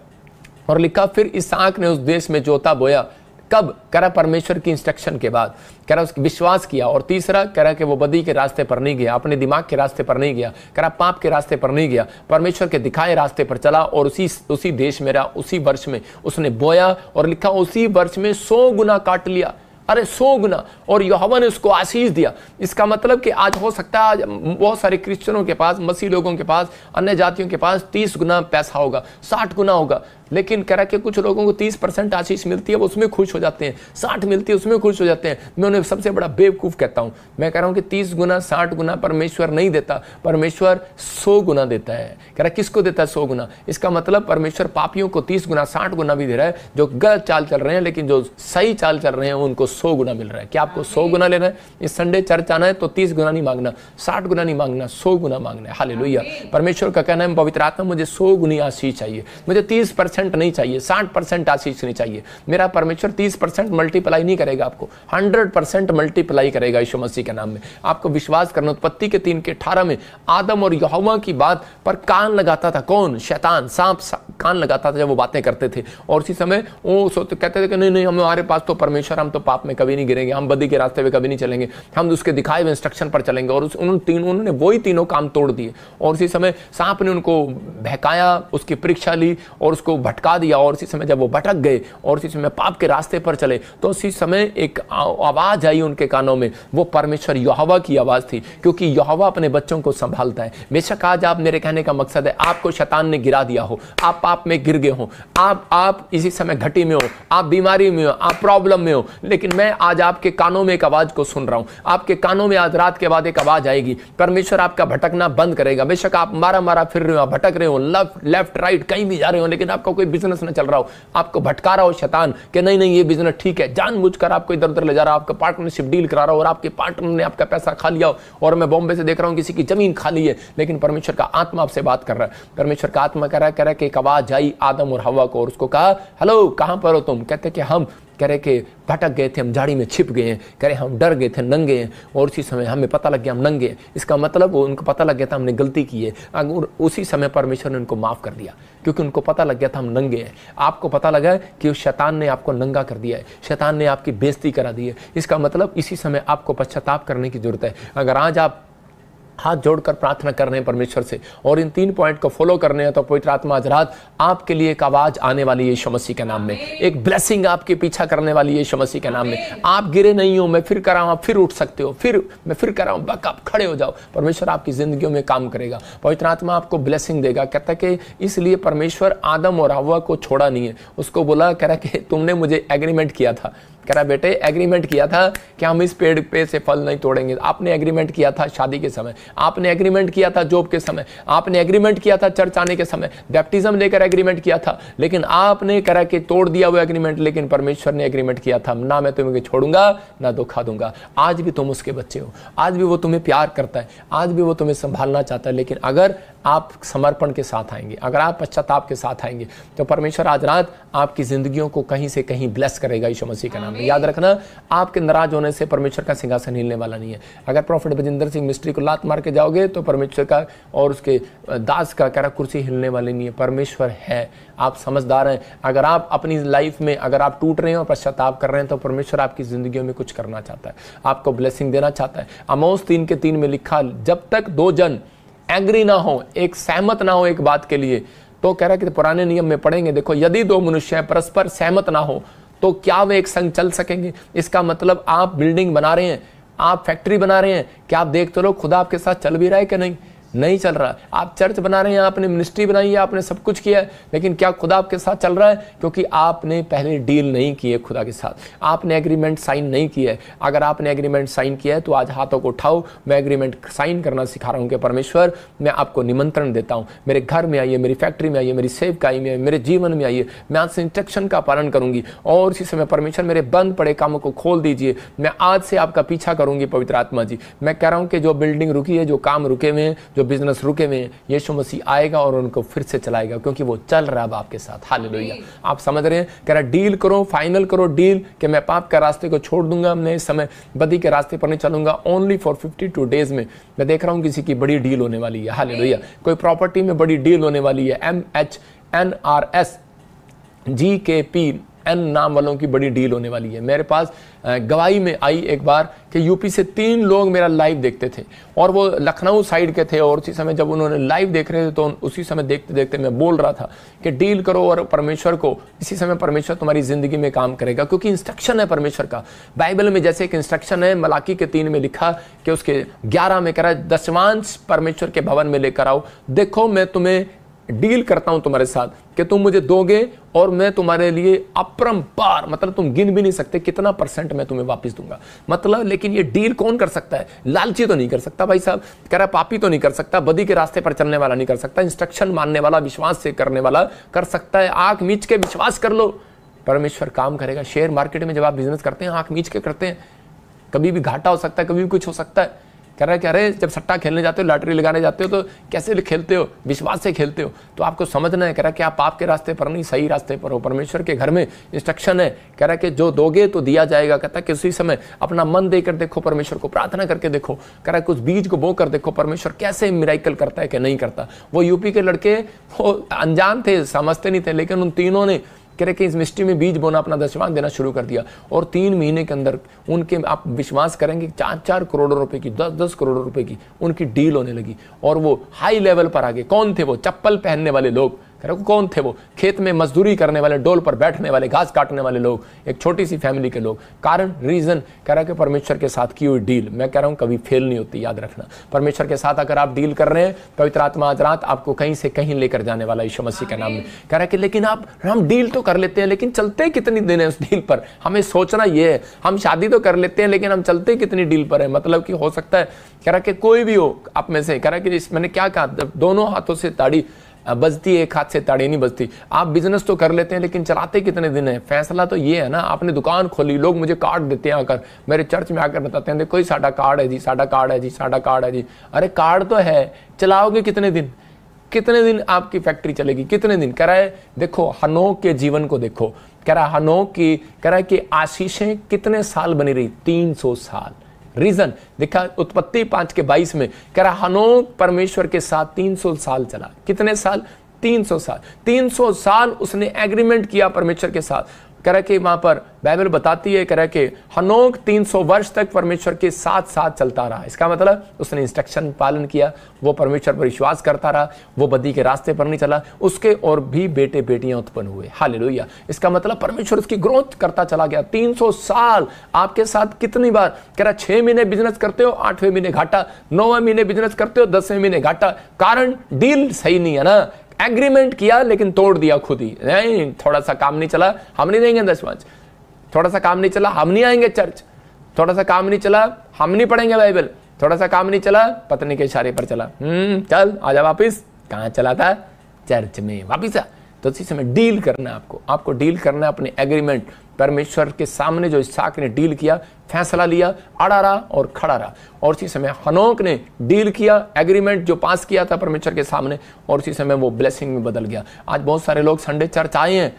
और लिखा फिर इसाक ने उस देश में जोता बोया कब कह रहा परमेश्वर की इंस्ट्रक्शन के बाद कह रहा उसकी विश्वास किया और तीसरा कह रहा कि वो बदी के रास्ते पर नहीं गया अपने दिमाग के रास्ते पर नहीं गया कह रहा पाप के रास्ते पर नहीं गया परमेश्वर के दिखाए रास्ते पर चला और उसी उसी देश में रहा उसी वर्ष में उसने बोया और लिखा उसी वर्ष में सौ गुना काट लिया अरे सौ गुना और यहोवा ने उसको आशीष दिया इसका मतलब कि आज हो सकता है आज बहुत सारे क्रिश्चियनों के पास मसीह लोगों के पास अन्य जातियों के पास तीस गुना पैसा होगा साठ गुना होगा लेकिन कह रहा कि कुछ लोगों को तीस परसेंट आशीष मिलती है वो उसमें खुश हो जाते हैं साठ मिलती है उसमें खुश हो जाते हैं मैं उन्हें सबसे बड़ा बेवकूफ़ कहता हूँ मैं कह रहा हूँ कि तीस गुना साठ गुना परमेश्वर नहीं देता परमेश्वर सौ गुना देता है कह रहा किसको देता है सौ गुना इसका मतलब परमेश्वर पापियों को तीस गुना साठ गुना भी दे रहा है जो गलत चाल चल रहे हैं लेकिन जो सही चाल चल रहे हैं उनको सौ गुना मिल रहा है क्या आपको सौ गुना लेना है इस संडे चर्च आना है तो तीस गुना नहीं मांगना साठ गुना नहीं मांगना सौ गुना मांगना है हाल परमेश्वर का कहना है पवित्र आत्मा मुझे सौ गुनी आशीष चाहिए मुझे तीस परसेंट नहीं चाहिए साठ परसेंट आशीष नहीं चाहिए मेरा परमेश्वर तीस परसेंट मल्टीप्लाई नहीं करेगा आपको हंड्रेड परसेंट मल्टीप्लाई करेगा यीशु मसीह के नाम में आपको विश्वास करना उत्पत्ति के तीन के अठारह में आदम और यहोवा की बात पर कान लगाता था कौन शैतान सांप कान लगाता था जब वो बातें करते थे और उसी समय वो सोचते कहते थे कि नहीं नहीं हमारे पास तो परमेश्वर हम तो पाप में कभी नहीं गिरेंगे हम बदी के रास्ते पे कभी नहीं चलेंगे हम उसके दिखाए हुए इंस्ट्रक्शन पर चलेंगे और उस उन तीन उन्होंने वही तीनों काम तोड़ दिए और उसी समय सांप ने उनको बहकाया उसकी परीक्षा ली और उसको भटका दिया और उसी समय जब वो भटक गए और उसी समय पाप के रास्ते पर चले तो उसी समय एक आवाज़ आई उनके कानों में वो परमेश्वर यहावा की आवाज़ थी क्योंकि यहावा अपने बच्चों को संभालता है बेशक आज आप मेरे कहने का मकसद है आपको शतान ने गिरा दिया हो आप पाप में गिर गए हो आप आप इसी समय घटी में हो आप बीमारी में हो आप प्रॉब्लम में हो लेकिन मैं आज आपके कानों में एक आवाज को सुन रहा हूं आपके कानों में आज रात के बाद एक आवाज आएगी परमेश्वर आपका भटकना बंद करेगा बेशक आप मारा मारा फिर रहे हो भटक रहे हो लेफ्ट लेफ्ट राइट कहीं भी जा रहे हो लेकिन आपका कोई बिजनेस ना चल रहा हो आपको भटका रहा हो शैतान कि नहीं नहीं ये बिजनेस ठीक है जान आपको इधर उधर ले जा रहा हो आपका पार्टनरशिप डील करा रहा हो और आपके पार्टनर ने आपका पैसा खा लिया हो और मैं बॉम्बे से देख रहा हूँ किसी की जमीन खाली है लेकिन परमेश्वर का आत्मा आपसे बात कर रहा है परमेश्वर का आत्मा कह रहा है कह रहा है कि एक आवाज आई आदम और हवा को और उसको कहा हेलो कहां पर हो तुम कहते कि हम कह रहे कि भटक गए थे हम झाड़ी में छिप गए हैं कह रहे हम डर गए थे नंगे हैं और उसी समय हमें पता लग गया हम नंगे हैं इसका मतलब वो उनको पता लग गया था हमने गलती की है अगर उसी समय परमेश्वर ने उनको माफ़ कर दिया क्योंकि उनको पता लग गया था हम नंगे हैं आपको पता लगा है कि उस शैतान ने आपको नंगा कर दिया है शैतान ने आपकी बेजती करा दी है इसका मतलब इसी समय आपको पश्चाताप करने की ज़रूरत है अगर आज आप हाथ जोड़कर प्रार्थना करने हैं परमेश्वर से और इन तीन पॉइंट को फॉलो करने हैं तो पवित्र आत्मा आज रात आपके लिए एक आवाज आने वाली यीशु मसीह के नाम में एक ब्लेसिंग आपके पीछा करने वाली यीशु मसीह के नाम में आप गिरे नहीं हो मैं फिर आप फिर उठ सकते हो फिर मैं फिर कराऊँ बक आप खड़े हो जाओ परमेश्वर आपकी जिंदगी में काम करेगा पवित्र आत्मा आपको ब्लेसिंग देगा कहता है कि इसलिए परमेश्वर आदम और हवा को छोड़ा नहीं है उसको बोला कह रहा कि तुमने मुझे एग्रीमेंट किया था कह रहा बेटे एग्रीमेंट किया था कि हम इस पेड़ पे से फल नहीं तोड़ेंगे आपने एग्रीमेंट किया था शादी के समय आपने एग्रीमेंट किया था जॉब के समय आपने एग्रीमेंट किया था चर्च आने के समय बैप्टिज्म लेकर एग्रीमेंट किया था लेकिन आपने करा कि तोड़ दिया वो एग्रीमेंट लेकिन परमेश्वर ने एग्रीमेंट किया था ना मैं तुम्हें छोड़ूंगा ना धोखा दूंगा आज भी तुम उसके बच्चे हो आज भी वो तुम्हें प्यार करता है आज भी वो तुम्हें संभालना चाहता है लेकिन अगर आप समर्पण के साथ आएंगे अगर आप पश्चाताप के साथ आएंगे तो परमेश्वर आज रात आपकी जिंदगियों को कहीं से कहीं ब्लेस करेगा यीशु मसीह का नाम में याद रखना आपके नाराज होने से परमेश्वर का सिंहासन हिलने वाला नहीं है अगर प्रॉफिट बजिंदर सिंह मिस्ट्री को लात मार के जाओगे तो परमेश्वर का और उसके दास का कह कुर्सी हिलने वाली नहीं है परमेश्वर है आप समझदार हैं अगर आप अपनी लाइफ में अगर आप टूट रहे हैं और पश्चाताप कर रहे हैं तो परमेश्वर आपकी ज़िंदगी में कुछ करना चाहता है आपको ब्लेसिंग देना चाहता है अमोस तीन के तीन में लिखा जब तक दो जन एग्री ना हो एक सहमत ना हो एक बात के लिए तो कह रहा है कि पुराने नियम में पढ़ेंगे देखो यदि दो मनुष्य परस्पर सहमत ना हो तो क्या वे एक संग चल सकेंगे इसका मतलब आप बिल्डिंग बना रहे हैं आप फैक्ट्री बना रहे हैं क्या आप देखते रहो खुदा आपके साथ चल भी रहा है कि नहीं नहीं चल रहा है आप चर्च बना रहे हैं आपने मिनिस्ट्री बनाई है आपने सब कुछ किया है लेकिन क्या खुदा आपके साथ चल रहा है क्योंकि आपने पहले डील नहीं की है खुदा के साथ आपने एग्रीमेंट साइन नहीं किया है अगर आपने एग्रीमेंट साइन किया है तो आज हाथों को उठाओ मैं एग्रीमेंट साइन करना सिखा रहा हूँ कि परमेश्वर मैं आपको निमंत्रण देता हूँ मेरे घर में आइए मेरी फैक्ट्री में आइए मेरी सेवकाई में मेरे जीवन में आइए मैं आज से इंस्ट्रक्शन का पालन करूँगी और इसी समय परमेश्वर मेरे बंद पड़े कामों को खोल दीजिए मैं आज से आपका पीछा करूँगी पवित्र आत्मा जी मैं कह रहा हूँ कि जो बिल्डिंग रुकी है जो काम रुके हुए हैं जो बिजनेस रुके हुए हैं यीशु मसीह आएगा और उनको फिर से चलाएगा क्योंकि वो चल रहा है अब आपके साथ हाल आप समझ रहे हैं कह रहा डील करो फाइनल करो डील कि मैं पाप के रास्ते को छोड़ दूंगा मैं इस समय बदी के रास्ते पर नहीं चलूंगा only for fifty two days में मैं देख रहा हूँ किसी की बड़ी डील होने वाली है हाल कोई प्रॉपर्टी में बड़ी डील होने वाली है M H N R S G K P N नाम वालों की बड़ी डील होने वाली है मेरे पास गवाही में आई एक बार कि यूपी से तीन लोग मेरा लाइव देखते थे और वो लखनऊ साइड के थे और उसी समय जब उन्होंने लाइव देख रहे थे तो उसी समय देखते देखते मैं बोल रहा था कि डील करो और परमेश्वर को इसी समय परमेश्वर तुम्हारी जिंदगी में काम करेगा क्योंकि इंस्ट्रक्शन है परमेश्वर का बाइबल में जैसे एक इंस्ट्रक्शन है मलाकी के तीन में लिखा कि उसके ग्यारह में करा दसवांश परमेश्वर के भवन में लेकर आओ देखो मैं तुम्हें डील करता हूं तुम्हारे साथ कि तुम मुझे दोगे और मैं तुम्हारे लिए अपरम्पार मतलब तुम गिन भी नहीं सकते कितना परसेंट मैं तुम्हें वापस दूंगा मतलब लेकिन ये डील कौन कर सकता है लालची तो नहीं कर सकता भाई साहब कह रहा पापी तो नहीं कर सकता बदी के रास्ते पर चलने वाला नहीं कर सकता इंस्ट्रक्शन मानने वाला विश्वास से करने वाला कर सकता है आंख मीच के विश्वास कर लो परमेश्वर काम करेगा शेयर मार्केट में जब आप बिजनेस करते हैं आंख मीच के करते हैं कभी भी घाटा हो सकता है कभी भी कुछ हो सकता है कह रहे कह कि अरे जब सट्टा खेलने जाते हो लॉटरी लगाने जाते हो तो कैसे खेलते हो विश्वास से खेलते हो तो आपको समझना है कह रहा कि आप पाप के रास्ते पर नहीं सही रास्ते पर हो परमेश्वर के घर में इंस्ट्रक्शन है कह रहा कि जो दोगे तो दिया जाएगा कहता है कि उसी समय अपना मन देकर देखो परमेश्वर को प्रार्थना करके देखो कह रहा है कुछ बीज को बो कर देखो परमेश्वर कैसे मिराइकल करता है कि नहीं करता वो यूपी के लड़के वो अनजान थे समझते नहीं थे लेकिन उन तीनों ने कह रहे कि इस मिस्ट्री में बीज बोना अपना दशवान देना शुरू कर दिया और तीन महीने के अंदर उनके आप विश्वास करेंगे चार चार करोड़ रुपए की दस दस करोड़ रुपए की उनकी डील होने लगी और वो हाई लेवल पर आ गए कौन थे वो चप्पल पहनने वाले लोग कह रहे कौन थे वो खेत में मजदूरी करने वाले डोल पर बैठने वाले घास काटने वाले लोग एक छोटी सी फैमिली के लोग कारण रीजन कह रहा कि परमेश्वर के साथ की हुई डील मैं कह रहा हूँ कभी फेल नहीं होती याद रखना परमेश्वर के साथ अगर आप डील कर रहे हैं पवित्र आत्मा आज रात आपको कहीं से कहीं लेकर जाने वाला यीशु मसीह के नाम में कह रहा है कि लेकिन आप हम डील तो कर लेते हैं लेकिन चलते कितनी दिन है उस डील पर हमें सोचना ये है हम शादी तो कर लेते हैं लेकिन हम चलते कितनी डील पर है मतलब कि हो सकता है कह रहा कि कोई भी हो आप में से कह रहा कि मैंने क्या कहा दोनों हाथों से ताड़ी बजती है एक हाथ से ताड़ी नहीं बजती आप बिजनेस तो कर लेते हैं लेकिन चलाते कितने दिन है फैसला तो ये है ना आपने दुकान खोली लोग मुझे कार्ड देते हैं आकर मेरे चर्च में आकर बताते हैं देखो साडा कार्ड है जी साडा कार्ड है जी साडा कार्ड है जी अरे कार्ड तो है चलाओगे कितने दिन कितने दिन आपकी फैक्ट्री चलेगी कितने दिन कह रहा है देखो हनोक के जीवन को देखो कह रहा हनोक की कह रहा है कि आशीषें कितने साल बनी रही सौ साल रीजन देखा उत्पत्ति पांच के बाईस में कह रहा हनोक परमेश्वर के साथ तीन सौ साल चला कितने साल 300 साल 300 साल उसने एग्रीमेंट किया परमेश्वर के साथ कह के वहां पर बाइबल बताती है कह के हनोक 300 वर्ष तक परमेश्वर के साथ साथ चलता रहा इसका मतलब उसने इंस्ट्रक्शन पालन किया वो परमेश्वर पर विश्वास करता रहा वो बदी के रास्ते पर नहीं चला उसके और भी बेटे बेटियां उत्पन्न हुए हाल इसका मतलब परमेश्वर उसकी ग्रोथ करता चला गया 300 साल आपके साथ कितनी बार कह रहा छह महीने बिजनेस करते हो आठवें महीने घाटा नौवें महीने बिजनेस करते हो दसवें महीने घाटा कारण डील सही नहीं है ना एग्रीमेंट किया लेकिन तोड़ दिया खुद ही नहीं थोड़ा सा काम नहीं चला हम नहीं देंगे दस पांच थोड़ा सा काम नहीं चला हम नहीं आएंगे चर्च थोड़ा सा काम नहीं चला हम नहीं पढ़ेंगे बाइबल थोड़ा सा काम नहीं चला पत्नी के इशारे पर चला हम्म चल आजा वापिस कहाँ चला था चर्च में वापिस आ तो इसी समय डील करना है आपको आपको डील करना है अपने एग्रीमेंट परमेश्वर के सामने जो इसाक ने डील किया फैसला लिया अड़ा रहा और खड़ा रहा और उसी समय हनोक ने डील किया एग्रीमेंट जो पास किया था परमेश्वर के सामने और उसी समय वो ब्लेसिंग में बदल गया आज बहुत सारे लोग संडे चर्च आए हैं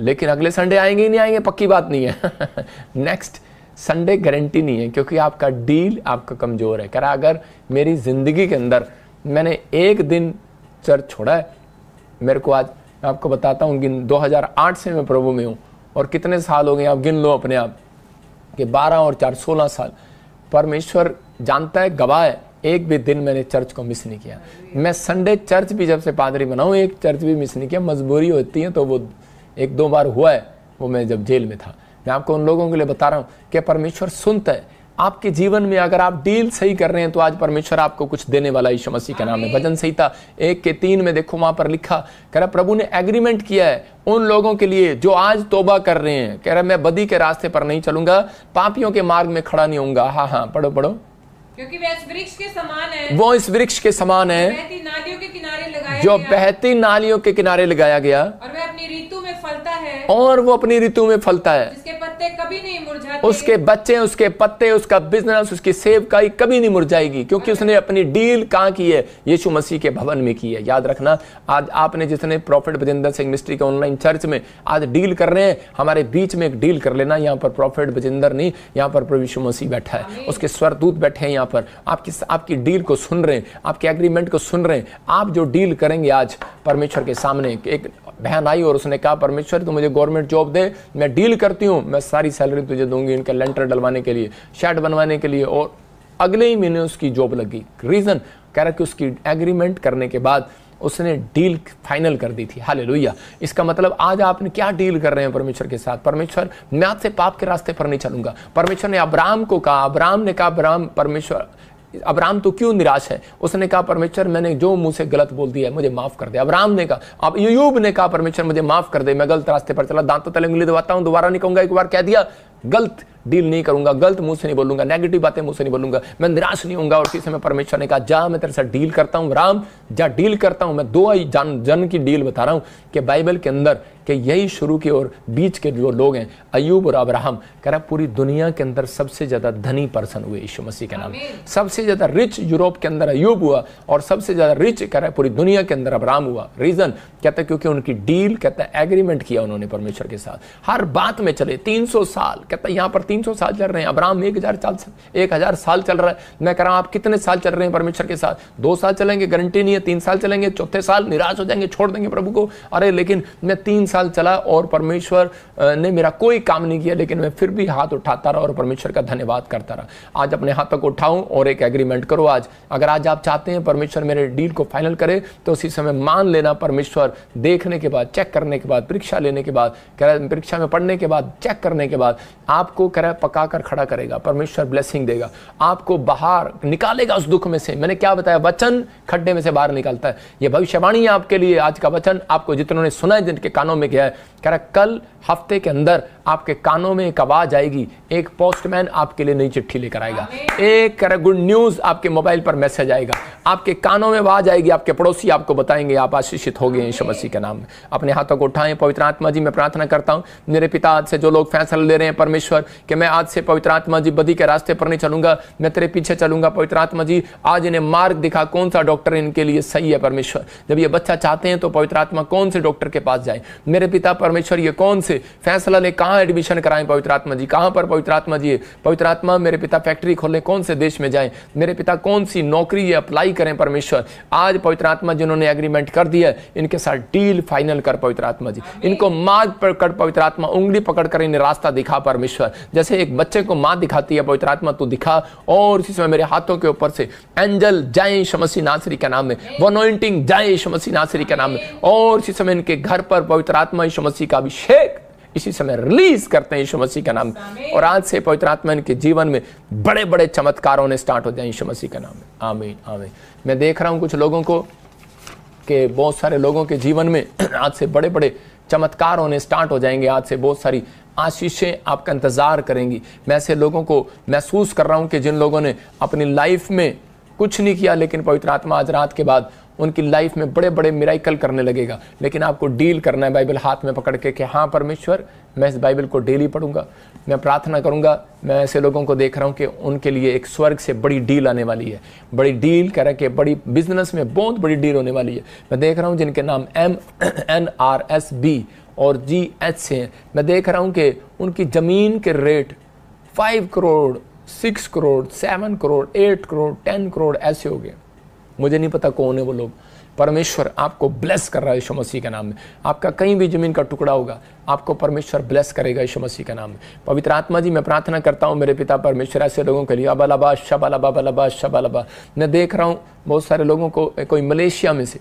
लेकिन अगले संडे आएंगे ही नहीं आएंगे पक्की बात नहीं है नेक्स्ट संडे गारंटी नहीं है क्योंकि आपका डील आपका कमज़ोर है करा अगर मेरी ज़िंदगी के अंदर मैंने एक दिन चर्च छोड़ा है मेरे को आज मैं आपको बताता हूँ गिन 2008 से मैं प्रभु में हूँ और कितने साल हो गए आप गिन लो अपने आप कि 12 और चार 16 साल परमेश्वर जानता है गवाह है एक भी दिन मैंने चर्च को मिस नहीं किया मैं संडे चर्च भी जब से पादरी बनाऊँ एक चर्च भी मिस नहीं किया मजबूरी होती है तो वो एक दो बार हुआ है वो मैं जब जेल में था मैं आपको उन लोगों के लिए बता रहा हूँ कि परमेश्वर सुनता है आपके जीवन में अगर आप डील सही कर रहे हैं तो आज परमेश्वर आपको कुछ देने वाला यीशु मसीह के नाम है भजन संहिता एक के तीन में देखो वहां पर लिखा कह रहा प्रभु ने एग्रीमेंट किया है उन लोगों के लिए जो आज तोबा कर रहे हैं कह रहा मैं बदी के रास्ते पर नहीं चलूंगा पापियों के मार्ग में खड़ा नहीं होऊंगा हाँ हाँ पढ़ो पढ़ो क्योंकि वे इस वृक्ष के समान है वो इस वृक्ष के समान है बहती नालियों के किनारे लगाया जो बहती नालियों के किनारे लगाया गया और वह अपनी ऋतु में फलता है और वो अपनी ऋतु में फलता है जिसके पत्ते कभी नहीं मुरझाते उसके बच्चे उसके पत्ते उसका बिजनेस उसकी सेवकाई कभी नहीं मुरझाएगी क्योंकि उसने अपनी डील कहाँ की है यीशु मसीह के भवन में की है याद रखना आज आपने जिसने प्रॉफिट बजेंद्र सिंह मिस्ट्री के ऑनलाइन चर्च में आज डील कर रहे हैं हमारे बीच में एक डील कर लेना यहाँ पर प्रॉफिट बजेंद्र नहीं यहाँ पर प्रभु यीशु मसीह बैठा है उसके स्वरदूत बैठे हैं यहां पर आपकी आपकी डील को सुन रहे हैं आपके एग्रीमेंट को सुन रहे हैं आप जो डील करेंगे आज परमेश्वर के सामने एक बहन आई और उसने कहा परमेश्वर तू मुझे गवर्नमेंट जॉब दे मैं डील करती हूं मैं सारी सैलरी तुझे दूंगी इनका लेंटर डलवाने के लिए शर्ट बनवाने के लिए और अगले ही महीने उसकी जॉब लगी रीज़न कह रहा कि उसकी एग्रीमेंट करने के बाद उसने डील फाइनल कर दी थी हाले इसका मतलब आज आपने क्या डील कर रहे हैं परमेश्वर के साथ परमेश्वर मैं आपसे पाप के रास्ते पर नहीं चलूंगा परमेश्वर ने अब्राम को कहा अब्राम ने कहा अब्राम परमेश्वर अब्राम तो क्यों निराश है उसने कहा परमेश्वर मैंने जो मुंह से गलत बोल दिया है मुझे माफ कर दे अब्राम ने कहा अब यूब ने कहा परमेश्वर मुझे माफ कर दे मैं गलत रास्ते पर चला दांतों तले उंगली दबाता हूं दोबारा नहीं कहूंगा एक बार कह दिया गलत डील नहीं करूंगा गलत मुंह से नहीं बोलूंगा नेगेटिव बातें मुंह से नहीं बोलूंगा मैं निराश नहीं होऊंगा और किसी समय परमेश्वर ने कहा जा मैं तेरे साथ डील करता हूं राम जा डील करता हूं मैं दो जन जन की डील बता रहा हूं कि बाइबल के अंदर कि यही शुरू के और बीच के जो लोग हैं अयूब और अब्राहम कह रहा पूरी दुनिया के अंदर सबसे ज़्यादा धनी पर्सन हुए यीशु मसीह के नाम सबसे ज़्यादा रिच यूरोप के अंदर अयूब हुआ और सबसे ज़्यादा रिच कह रहा है पूरी दुनिया के अंदर अब्राहम हुआ रीज़न कहता है क्योंकि उनकी डील कहता है एग्रीमेंट किया उन्होंने परमेश्वर के साथ हर बात में चले तीन साल कहता है यहाँ पर तीन सौ साल चल रहे हैं अब्राम एक हज़ार साल एक हज़ार साल चल रहा है मैं कह रहा हूँ आप कितने साल चल रहे हैं परमेश्वर के साथ दो साल चलेंगे गारंटी नहीं है तीन साल चलेंगे चौथे साल निराश हो जाएंगे छोड़ देंगे प्रभु को अरे लेकिन मैं तीन साल चला और परमेश्वर ने मेरा कोई काम नहीं किया लेकिन मैं फिर भी हाथ उठाता रहा और परमेश्वर का धन्यवाद करता रहा आज अपने हाथों को उठाऊँ और एक एग्रीमेंट करो आज अगर आज आप चाहते हैं परमेश्वर मेरे डील को फाइनल करे तो उसी समय मान लेना परमेश्वर देखने के बाद चेक करने के बाद परीक्षा लेने के बाद परीक्षा में पढ़ने के बाद चेक करने के बाद आपको करा पका कर खड़ा करेगा परमेश्वर ब्लेसिंग देगा आपको बाहर निकालेगा उस दुख में से मैंने क्या बताया वचन खड्डे में से बाहर निकालता है यह भविष्यवाणी है आपके लिए आज का वचन आपको जितनों ने सुना है जिनके कानों में गया है कह रहा कल हफ्ते के अंदर आपके कानों में एक आवाज आएगी एक पोस्टमैन आपके लिए नई चिट्ठी लेकर आएगा एक गुड न्यूज आपके मोबाइल पर मैसेज आएगा आपके कानों में आवाज आएगी आपके पड़ोसी आपको बताएंगे आप आशीषित हो गए यीशु मसीह के नाम में अपने हाथों को उठाएं पवित्र आत्मा जी मैं प्रार्थना करता हूँ मेरे पिता से जो लोग फैसला ले रहे हैं परमेश्वर परमेश्वर कि मैं आज से पवित्र आत्मा जी बदी के रास्ते पर नहीं चलूंगा मैं तेरे पीछे चलूंगा पवित्र आत्मा जी आज इन्हें मार्ग दिखा कौन सा डॉक्टर इनके लिए सही है परमेश्वर जब ये बच्चा चाहते हैं तो पवित्र आत्मा कौन से डॉक्टर के पास जाए मेरे पिता परमेश्वर ये कौन से फैसला ले कहाँ एडमिशन कराएं पवित्र आत्मा जी कहाँ पर पवित्र आत्मा जी पवित्र आत्मा मेरे पिता फैक्ट्री खोलें कौन से देश में जाए मेरे पिता कौन सी नौकरी ये अप्लाई करें परमेश्वर आज पवित्र आत्मा जिन्होंने एग्रीमेंट कर दिया इनके साथ डील फाइनल कर पवित्र आत्मा जी इनको मार्ग पर कर पवित्र आत्मा उंगली पकड़ कर इन्हें रास्ता दिखा पर परमेश्वर जैसे एक बच्चे को माँ दिखाती है पवित्र आत्मा तू दिखा और इसी समय मेरे हाथों के ऊपर से एंजल जय शमसी नासरी के नाम में वनोइंटिंग जय शमसी नासरी के नाम में और इसी समय इनके घर पर पवित्र आत्मा शमसी का अभिषेक इसी समय रिलीज करते हैं यीशु मसीह का नाम और आज से पवित्र आत्मा इनके जीवन में बड़े बड़े चमत्कार होने स्टार्ट हो जाए यीशु मसीह का नाम आमीन आमीन मैं देख रहा हूं कुछ लोगों को कि बहुत सारे लोगों के जीवन में आज से बड़े बड़े चमत्कार होने स्टार्ट हो जाएंगे आज से बहुत सारी आशीषें आपका इंतज़ार करेंगी मैं ऐसे लोगों को महसूस कर रहा हूँ कि जिन लोगों ने अपनी लाइफ में कुछ नहीं किया लेकिन पवित्र आत्मा आज रात के बाद उनकी लाइफ में बड़े बड़े मिराइकल करने लगेगा लेकिन आपको डील करना है बाइबल हाथ में पकड़ के कि हाँ परमेश्वर मैं इस बाइबल को डेली पढ़ूंगा मैं प्रार्थना करूंगा मैं ऐसे लोगों को देख रहा हूं कि उनके लिए एक स्वर्ग से बड़ी डील आने वाली है बड़ी डील कह रहा कि बड़ी बिजनेस में बहुत बड़ी डील होने वाली है मैं देख रहा हूँ जिनके नाम M N R S B और जी एच से हैं मैं देख रहा हूँ कि उनकी ज़मीन के rate five crore six crore seven crore eight crore ten crore ऐसे हो गए मुझे नहीं पता कौन है वो लोग परमेश्वर आपको ब्लेस कर रहा है यीशु मसीह के नाम में आपका कहीं भी ज़मीन का टुकड़ा होगा आपको परमेश्वर ब्लेस करेगा यीशु मसीह के नाम में पवित्र आत्मा जी मैं प्रार्थना करता हूँ मेरे पिता परमेश्वर ऐसे लोगों के लिए अबालाबा शबालाबा बलाबा शबालाबा मैं देख रहा हूँ बहुत सारे लोगों को कोई मलेशिया में से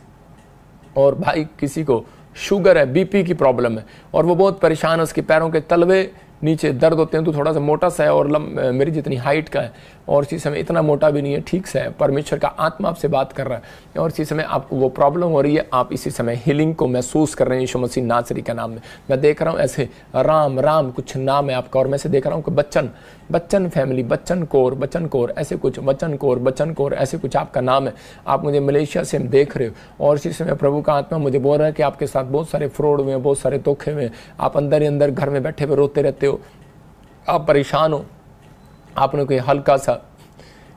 और भाई किसी को शुगर है बीपी की प्रॉब्लम है और वो बहुत परेशान है उसके पैरों के तलवे नीचे दर्द होते हैं तो थोड़ा सा मोटा सा है और लम, मेरी जितनी हाइट का है और इसी समय इतना मोटा भी नहीं है ठीक से है परमेश्वर का आत्मा आपसे बात कर रहा है और इसी समय आपको वो प्रॉब्लम हो रही है आप इसी समय हीलिंग को महसूस कर रहे हैं यीशु मसीह नासरी का नाम में मैं देख रहा हूँ ऐसे राम राम कुछ नाम है आपका और मैं से देख रहा हूँ कि बच्चन बच्चन फैमिली बच्चन कौर बच्चन कौर ऐसे कुछ बच्चन कौर बच्चन कौर ऐसे कुछ आपका नाम है आप मुझे मलेशिया से देख रहे हो और इसी समय प्रभु का आत्मा मुझे बोल रहा है कि आपके साथ बहुत सारे फ्रॉड हुए हैं बहुत सारे धोखे हुए हैं आप अंदर ही अंदर घर में बैठे हुए रोते रहते हो आप परेशान हो आपने कोई हल्का सा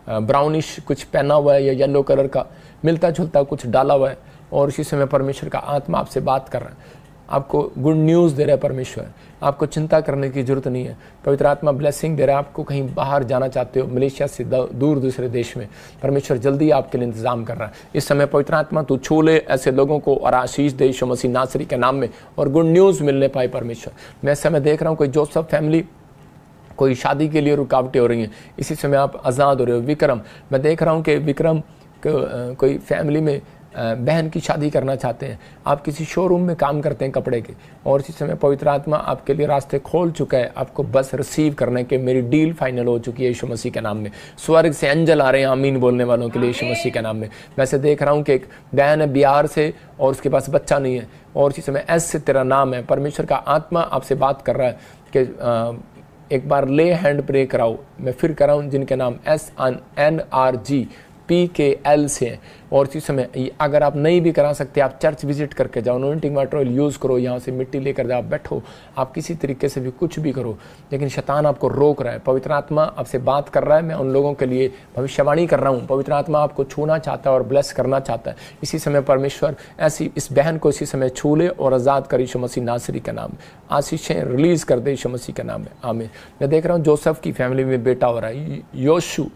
ब्राउनिश कुछ पहना हुआ है या येलो कलर का मिलता जुलता कुछ डाला हुआ है और उसी समय परमेश्वर का आत्मा आपसे बात कर रहा है आपको गुड न्यूज़ दे रहा है परमेश्वर आपको चिंता करने की जरूरत नहीं है पवित्र आत्मा ब्लेसिंग दे रहा है आपको कहीं बाहर जाना चाहते हो मलेशिया से दूर दूसरे देश में परमेश्वर जल्दी आपके लिए इंतजाम कर रहा है इस समय पवित्र आत्मा तू छू ले ऐसे लोगों को और आशीष दे यीशु मसीह नासरी के नाम में और गुड न्यूज़ मिलने पाए परमेश्वर मैं समय देख रहा हूँ कोई जोसफ फैमिली कोई शादी के लिए रुकावटें हो रही हैं इसी समय आप आज़ाद हो रहे हो विक्रम मैं देख रहा हूँ कि विक्रम को, कोई फैमिली में बहन की शादी करना चाहते हैं आप किसी शोरूम में काम करते हैं कपड़े के और इसी समय पवित्र आत्मा आपके लिए रास्ते खोल चुका है आपको बस रिसीव करने के मेरी डील फाइनल हो चुकी है यीशु मसीह के नाम में स्वर्ग से एंजल आ रहे हैं आमीन बोलने वालों के लिए यीशु मसीह के नाम में वैसे देख रहा हूँ कि एक बहन है बिहार से और उसके पास बच्चा नहीं है और इसी समय ऐस से तेरा नाम है परमेश्वर का आत्मा आपसे बात कर रहा है कि एक बार ले हैंड प्रे कराओ मैं फिर कराऊं जिनके नाम S N R G P K L से हैं और इसी समय अगर आप नहीं भी करा सकते आप चर्च विजिट करके जाओ नोइंटिंग वाटर ऑयल यूज़ करो यहाँ से मिट्टी लेकर जाओ बैठो आप किसी तरीके से भी कुछ भी करो लेकिन शैतान आपको रोक रहा है पवित्र आत्मा आपसे बात कर रहा है मैं उन लोगों के लिए भविष्यवाणी कर रहा हूँ पवित्र आत्मा आपको छूना चाहता है और ब्लेस करना चाहता है इसी समय परमेश्वर ऐसी इस बहन को इसी समय छू ले और आज़ाद कर यीशु मसीह नासरी का नाम आशीषें रिलीज़ कर दे यीशु मसीह का नाम है आमिर मैं देख रहा हूँ जोसफ की फैमिली में बेटा हो रहा है योशु